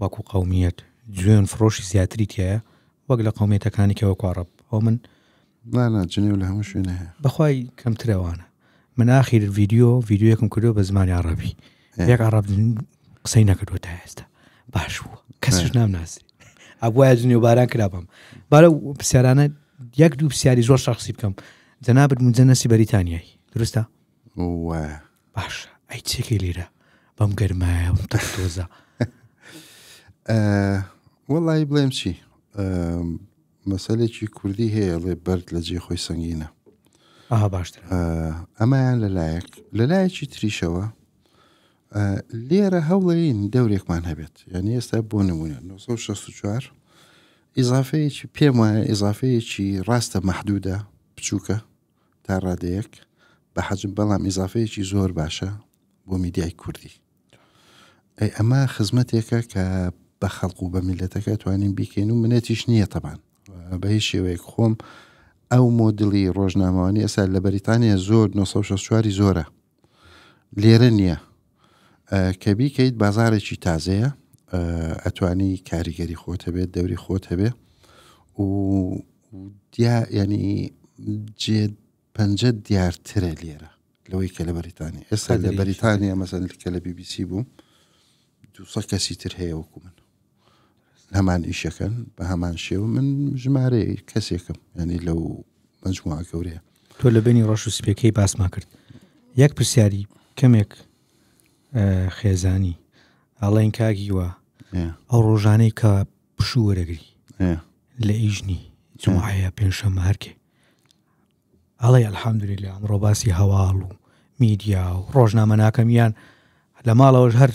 وەکو قومیەت جوێن فرۆشی زیاتری تایە وەک لە قومێتەکانیکەوە کوڕب ئەو من جنێ لە هەموو شوێنە بەخوای کەمترەوانە من ئاخیر ویددیو ویددیوەکم کردو بە زمانی عربی یەک عرب قسەی نەکردو تا ئێستا باش بوو کەسش نامناسی ئەبواە جنێ و باران کرابم بارە پرسیارانە یەک دوو پرسیاری زۆر شخصی بکەم جەنابەت منجە نەسی بەریتانیایی درستە باشە ئەی چێکی لێرە بەم گەرمایە تۆزە وەڵی بڵێم چی مەسلێکی کوردی هەیە لێ بەرد لە جێ خۆی سنگینە باشتر ئەمایان لەلایەک لەلایەکی تریشەوە لێرە هەوڵین دەورێکمان هەبێت یعنی ئێستا بۆ نمونە 1964 ئیزافەیەکی پێم وایە ئیزافەیەکی ڕاستە مەحدودە بچووکە تا ڕادەیەک بە حەجم بەڵام ئیزافەیەکی زۆر باشە بۆ میدیای کوردی ئەی ئەمە خزمەتێکە کە بە خەڵکو بە میلەتەکە توانین بیکەین و منێتیش نییە تەبان بە هیچ شێوەیەک خۆم ئەو مۆدلی ڕۆژنامەوانی ئەسا لە بەریتانیا زۆر 1960واری زۆرە لێرە نییە کە بیکەیت بازارێکی تازەیە ئەتوانی کاریگەری خۆت هەبێت دەوری خۆت هەبێ و ینی جێت پەنجە دیارترە لێرە لەوەی کە لە بەریتانیا ئێستا لە بەریتانیا مەزەن کە لە بیبیسی بووم دوسە کەسی تر هەیە وەکو من هەمان ئیشەکەن بە هەمان شێو من ژمارەی کەسێکم ینی لەو مجموع گەورەیە تۆ لە بینی ڕۆژ و سپێکەی باسما کرد یەک پرسیاری کەمێک خێزانی ئاڵین کاگیوە ئەو ڕۆژانەی کە پشوەرەگری لە ئیژنی جمعە پێنجشەمە هەرکێ ئەڵێ ئەلحەمدوریلیان ڕۆباسی هەواڵ و میدیا و ڕۆژنامە ناکەمیان لە ماڵەوەش هەر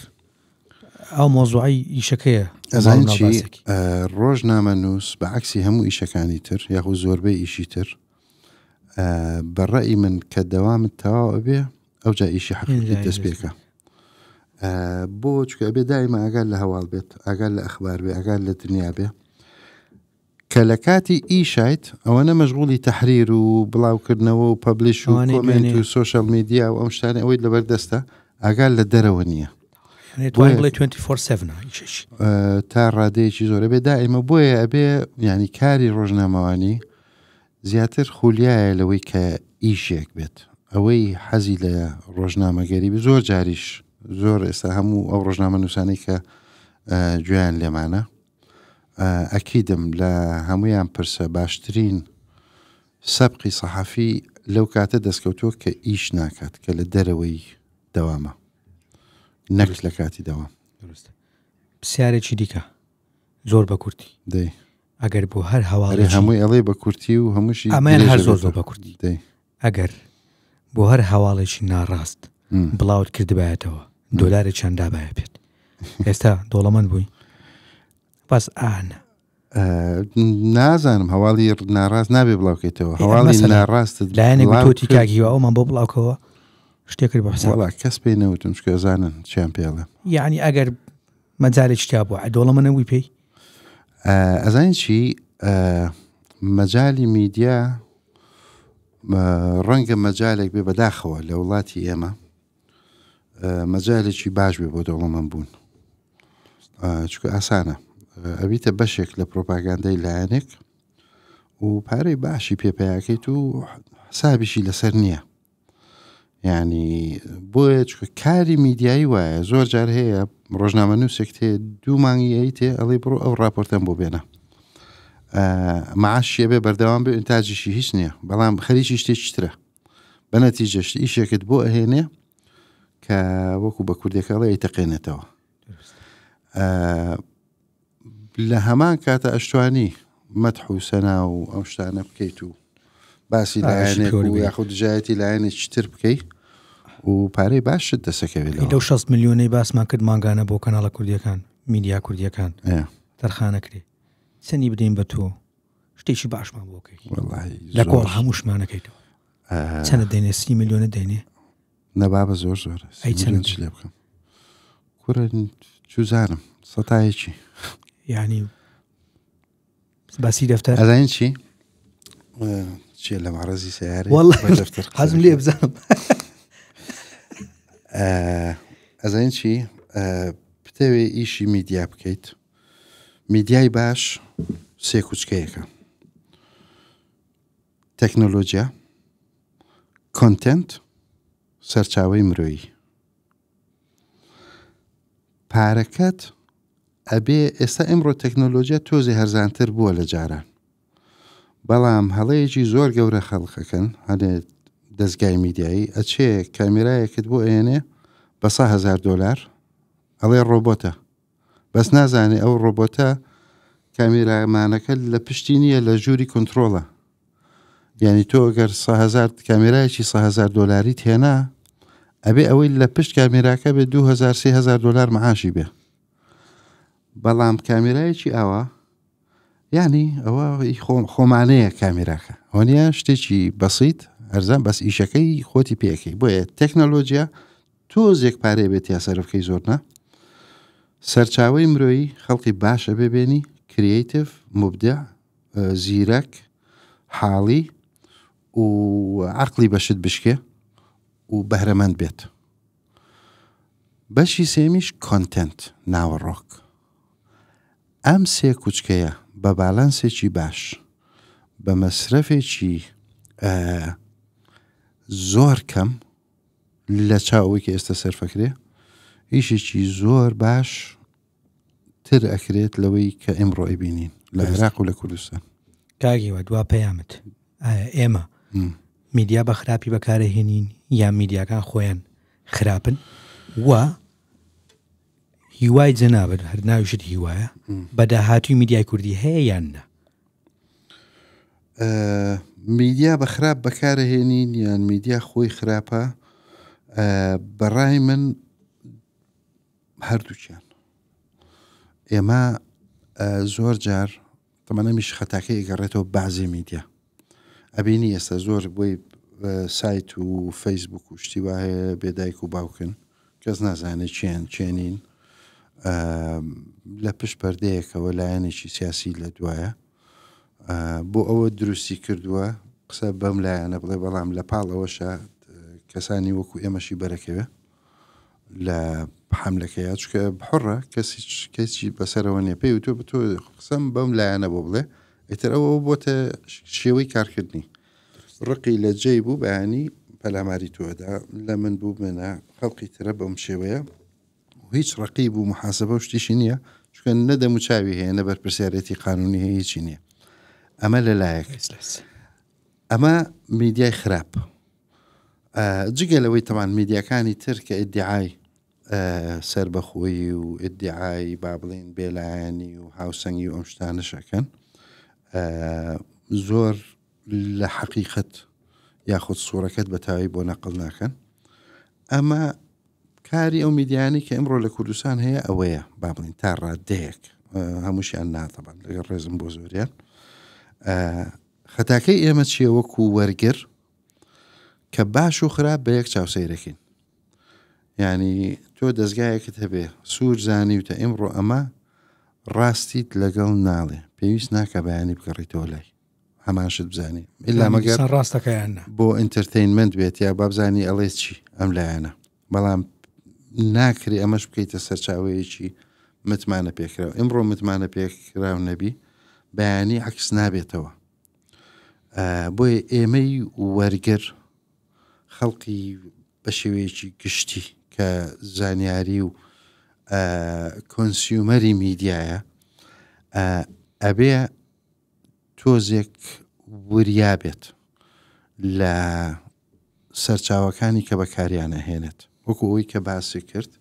ئەو مۆزوعی ئیشەکەیە ئەزان ڕۆژنامە نووس بە عکسی هەموو ئیشەکانی تر یاخو زۆربەی ئیشی تر بەڕێی من کە دەوامت تاوا بێ ئەوجا ئیشی حقیقی دەست پێکە بۆ چکە بێ دایمە ئەگەر لە هەواڵ بێت ئەگەر لە ئەخبار بێ ئەگەر لە دنیا بێ کە لە کاتی ئیشایت ئەوە نەمەشغولی تحریر و بڵاوکردنەوە و پبلیش و و سوشل میدیا و ئەم شتان ئەوەی لەبەر دەستە ئاگال لە دەرەوە نییە تا ڕادەیەکی زۆرە بێ دائمە بۆیە ئەبێ ینی کاری ڕۆژنامەوانی زیاتر خولیایە لەوەی کە ئیشێک بێت ئەوەی حەزی لە ڕۆژنامەگەری زۆر جاریش زۆر ئێستا هەموو ئەو ڕۆژنامە نووسانی کە گویان لێمانە ئەکیدم لە هەمویان پرسە باشترین سەبقی سەحافی لەو کاتە دەستکەوتۆ کە ئیش ناکات کە لە دەرەوەی دەوامە نەک لە کاتی دەوام پرسیارێکی دیکە زۆر بە کورتی دەی ئەگەر بۆ هەر هەواڵی هەمووی ئەڵێ بە کورتی و هەمووشی ئەمان هەر زۆر زۆر بە کوردی دەی ئەگەر بۆ هەر هەواڵێکی ناڕاست بڵاوت کردبایەتەوە دۆلارێک چەنددا باە بێت ئێستا دۆڵەمەند بووی پس ئاە نازانم هەواڵی ناڕاست نابێ بڵاوکەیتەوە هەواڵی ناڕاستت لایەنێکۆتی کاگیوە ئەومان بۆ بڵاوکەوە شتێکرد بەسەڵا کەس پێی نەوتم شکێزانن چیان پێڵە یعنی ئەگەر مەجارێک شتیا بووە ئەدۆڵە منەوی پێی ئەزان چی مەجای میدیا ڕەنگە مەجالێک بێ بەداخەوە لە وڵاتی ئێمە مەجالێکی باش بێ بۆ دەوڵەمەند بوون چکە ئاسانە ئەویتە بەشێک لە پرۆپاگاندەی لایەنێک و پارەی باشی پێپیاکەیت و حسابیشی لەسەر نییە ینی بۆیە چکە کاری میدیایی وایە زۆر جار هەیە ڕۆژنامە نووسێک تێ دوو مانگی تێ ئەڵی بڕۆ ئەو راپۆرتەم بۆ بێنە معاشیە بێ بەردەوام بێ ئەتاجیشی هیچ نییە بەڵام خەریکی شتێکترە بەنەتیجەشت ئیشێکت بۆ ئەهێنێ کە وەکو بە کوردێکەڵە ئەیتەقێنێتەوە لە هەمان کاتە ئەشتوانی مەتحوسەنا و ئەو شتانە بکەیت و باسی لایەنێک و یاخود جایەتی لایەنێک چتر بکەیت و پارەی باشت دەسەکەوێت لەو 6 میلیۆنەی باسمان کرد ماگانە بۆ کەناڵە کوردیەکان میدیا کوردیەکان تەرخانەکرێ سنی بدەین بە تۆ شتێکی باشمان بۆکەیت لە کۆڵ هەموو شمانەکەیتەوە چەندە دێنێ سی میلیۆنە دێنێ نەبا بە زۆر زۆر ئەی چەند لێ بکەم کورە چوزانم سەتایەکی ینی باسی دەفتەر ئەزانین چی چیە لە مەڕزی سیارە حەزم لێ بزانم ئەزانین چی پتەوێ ئیشی میدیا بکەیت میدیای باش سێ کوچکەیەەکە تەکنۆلۆژیا کۆنتنت سەرچاوی مرۆیی پارەکەت ئەبێ ئێستا ئەمڕۆ تەکنۆلۆژیە تۆزی هەرزانتر بووە لە جاران بەڵام هەڵەیەکی زۆر گەورە خەڵخەکەن هەنێت دەستگای میدیایی ئەچێ کامیرایەکت بۆ ئێنێ بەسا هزار دلار ئەڵێ ڕۆبۆتە بەس نازانێ ئەو ڕۆبۆتە کامیرامانەکە لە پشتی نییە لە ژووری کنترۆڵە یعنی تۆ ئەگەر سهزار کامیرایکی سهزار دلاری تێنا ئەبێ ئەوەی لە پشت کامیراکە بێ 2000 دلار معاشی بێ بەڵام کامیرایەکی ئاوە ینی ئەوە خۆمانەیە کامیراکە هۆنیە شتێکی بەسییت هەرزان بەس ئیشەکەی خۆتی پێەکەی بۆیە تەکنەلۆژیا تۆزێک پارێ بێت یاسەرفکەی زۆرنا سەرچاوی مرۆیی خەڵکی باشە ببێنی کریتیف مبدع زیرەک حاڵی و عقلی بەشت بشکێ و بەهرەمەند بێت بەشی سێمیش کۆنتنت ناوەڕۆک ئەم سێ کوچکەیە بە باڵانسێکی باش بە مەسرفێکی زۆر کەم لە چاوەی کە ئێستا سەرفەکرێ ئیشێکی زۆر باش تر ئەکرێت لەوەی کە ئمڕۆی بینین لە عێراق و لە کوردستان کاگیوە دوا پەیامت ئێمە میدیا بە خراپی بەکارەهێنین یا میدیاکان خۆیان خراپن وە هیوای جەنابەت هەر ناویشت هیوایە بەداهاتوی میدیای کوردی هەیە یاننا میدیا بە خراپ بەکارەهێنین یان میدیا خۆی خراپە بەڕای من هەردووچیان ئێمە زۆر جار تەمەەمیش خەتاکە ئەگەڕێتەوە بازی میدیا ئەبینی ئێستا زۆر بۆی سایت و فەیسبوک و شتی وایە بێدایک و باوکن کەس نازانێت چێن چێنین لە پشت پردەیەکەوە لایەنێکی سیاسی لە دوایە بۆ ئەوە دروستی کردووە قسە بەم لایەنە بڵێ بەڵام لە پاڵەوەشە کەسانی وەکو ئێمەشی بەرەکەوێ لە حملەکەی چکە بحڕە کەسی کەسی بەسەرەوە نیە پێی وتۆ بتۆ قسەم بەم لایەنە بۆ بڵێ ئیتر ئەوە بۆتە شێوەی کارکردنی ڕقی لە جێی بوو بەیانی پەلاماری تۆدا لە من بوو منە خەڵکی ترە بەم شێوەیە هیچ ڕقی بوو محاسبە شتیشی نییە چکە نەدەم و چاوی هەیە نە بەرپسیارەتی قانونی هەیە هیچی نییە ئەمە لەلایەک ئەمە میدیای خراپ جگە لەوەی تەمان میدیەکانی تر کە ئیدعای سربەخۆی و ئیدعای با بڵین بێلایانی و هاوسەنگی و ئەم شتانەشەکەن زۆر لە حەقیقت یاخود سوورەکەت بەتاوی بۆ نەقل ناکەن ئەمە کاری ئەو میدیانی کە ئەمڕۆ لە کوردستان هەیە ئەوەیە با بڵین تا ڕادەیەک هەمووشیان ناتەبان لەگەڵ ڕێزم بۆ زۆریان خەتاکەی ئێمە چیە وەکو وەرگر کە باش و خراپ بە یەک چاوسەیرەکەین ینی تۆ دەستگایەکت هەبێ سوور زانی وتە ئێمڕۆ ئەمە ڕاستیت لەگەڵ ناڵێ پێویست ناکە بەیانی بگەڕیتەوە لای هەماشت بزانانی ئللا مەگەر ڕاستەکەیان بۆ ئینتەرتینمنت بێت یا بابزانی ئەڵێ چی ئەم لایەنە بەڵام ناکرێ ئەمەش بکەیتە سەرچاوەیەکی متمانە پێکراوە ئمڕۆ متمانە پێکراو نەبی بەیانی عکس نابێتەوە بۆیە ئێمەی وەرگر خەڵقی بە شێوەیەکی گشتی کە زانیاری و کۆنسیومەری میدیایە ئەبێ تۆزێک وریا بێت لە سەرچاوەکانی کە بەکاریانە هێنێت وەکو ئەوی کە باسی کرد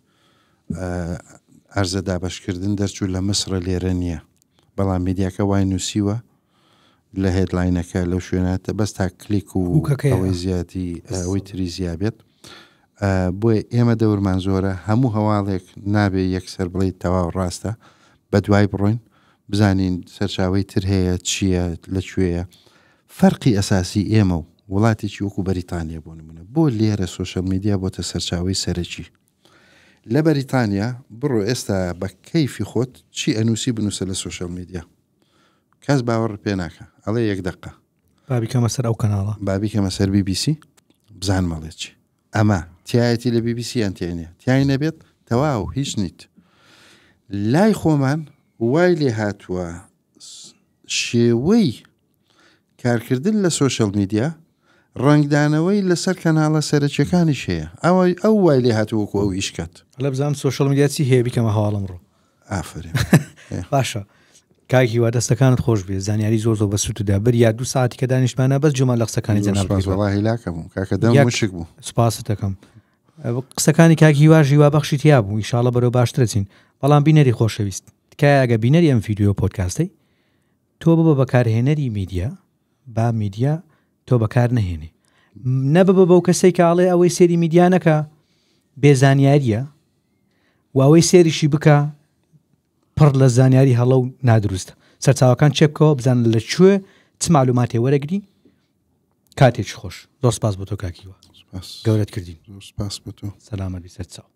ئەرزە دابشکردن دەرچوو لە مسرە لێرە نییە بەڵام میدیاکە وای نووسیوە لە هێدلاینەکە لەو شوێناتە بەس تا کلیک و ئەوەی زیاتی ئەوەی تری زیابێت بۆیە ئێمە دەورمان زۆرە هەموو هەواڵێک نابێ یەکسەر بڵێ تەواو ڕاستە بە دوای بڕۆین بزانین سەرچاوی تر هەیە چییە لەکوێیە فەرقی ئەساسی ئێمە و وڵاتێکی وەکو بەریتانیا بۆ نمونە بۆ لێرە سوۆشەل میدیا بۆتە سەرچاوی سەرەکی لە بەریتانیا بڕۆ ئێستا بە کەیفی خۆت چی ئەنووسی بنووسە لە سوۆشەل میدیا کەس باوەڕ پێ ناکە ئەڵێ یەک دقه بابیکەمە سەر ئەو کەناڵە بابیکەمە سەر بیبیسی بزان مەڵێکی ئەمە تایەتی لە بیبیسی ئەتیێنە تیای نەبێت تەواو هیچ نیت لای خۆمان وای لێ هاتووە شێوەی کارکردن لە سوۆشەل میدیا ڕنگدانەوەی لەسەر کەناڵە سەرچەکانیش هەیە ئەو ئەو وای لێ هاتووەکو ئەو ئیشکات لە بزانام سوۆشل میدیاسی هەیە بیکەمە هەواڵم ڕۆ ئافرین باشە کاکی وا دەستەکانت خۆش بێ زانیاری زۆر زۆر بە سووتدا بر یا دو ساعتی کە دانیشمانە بەس جمە لە قسەکانی جەناڵهیلاکە بووم کاکەدا مشک بوو سپاست دەکەم قسەکانی کاکی وا ژیوا بەخشی تیا بوو ئیشاڵە بەرەو باشترچین بەڵام بینەری خۆشەویست تکایە ئەگە بینەری ئەم فیددیو پۆتکاستی تۆ ببە بەکارهێنەری میدیا با میدیا تۆ بەکار نەهێنێ نەبە بەو کەسێک ئاڵێ ئەوەی سێری میدیانەکە بێزانیاریە واوەی سێریشی بکە پڕ لە زانیاری هەڵە و نادروستە سەرچاوەکان چێکەوە بزان لەکوێ چ معلوماتی وەرەگری کاتێک خۆش زۆر سپاس بۆ تۆ کاکیوە گەورت کردین سپاس بۆ تۆ سەلامە بی سەرچاو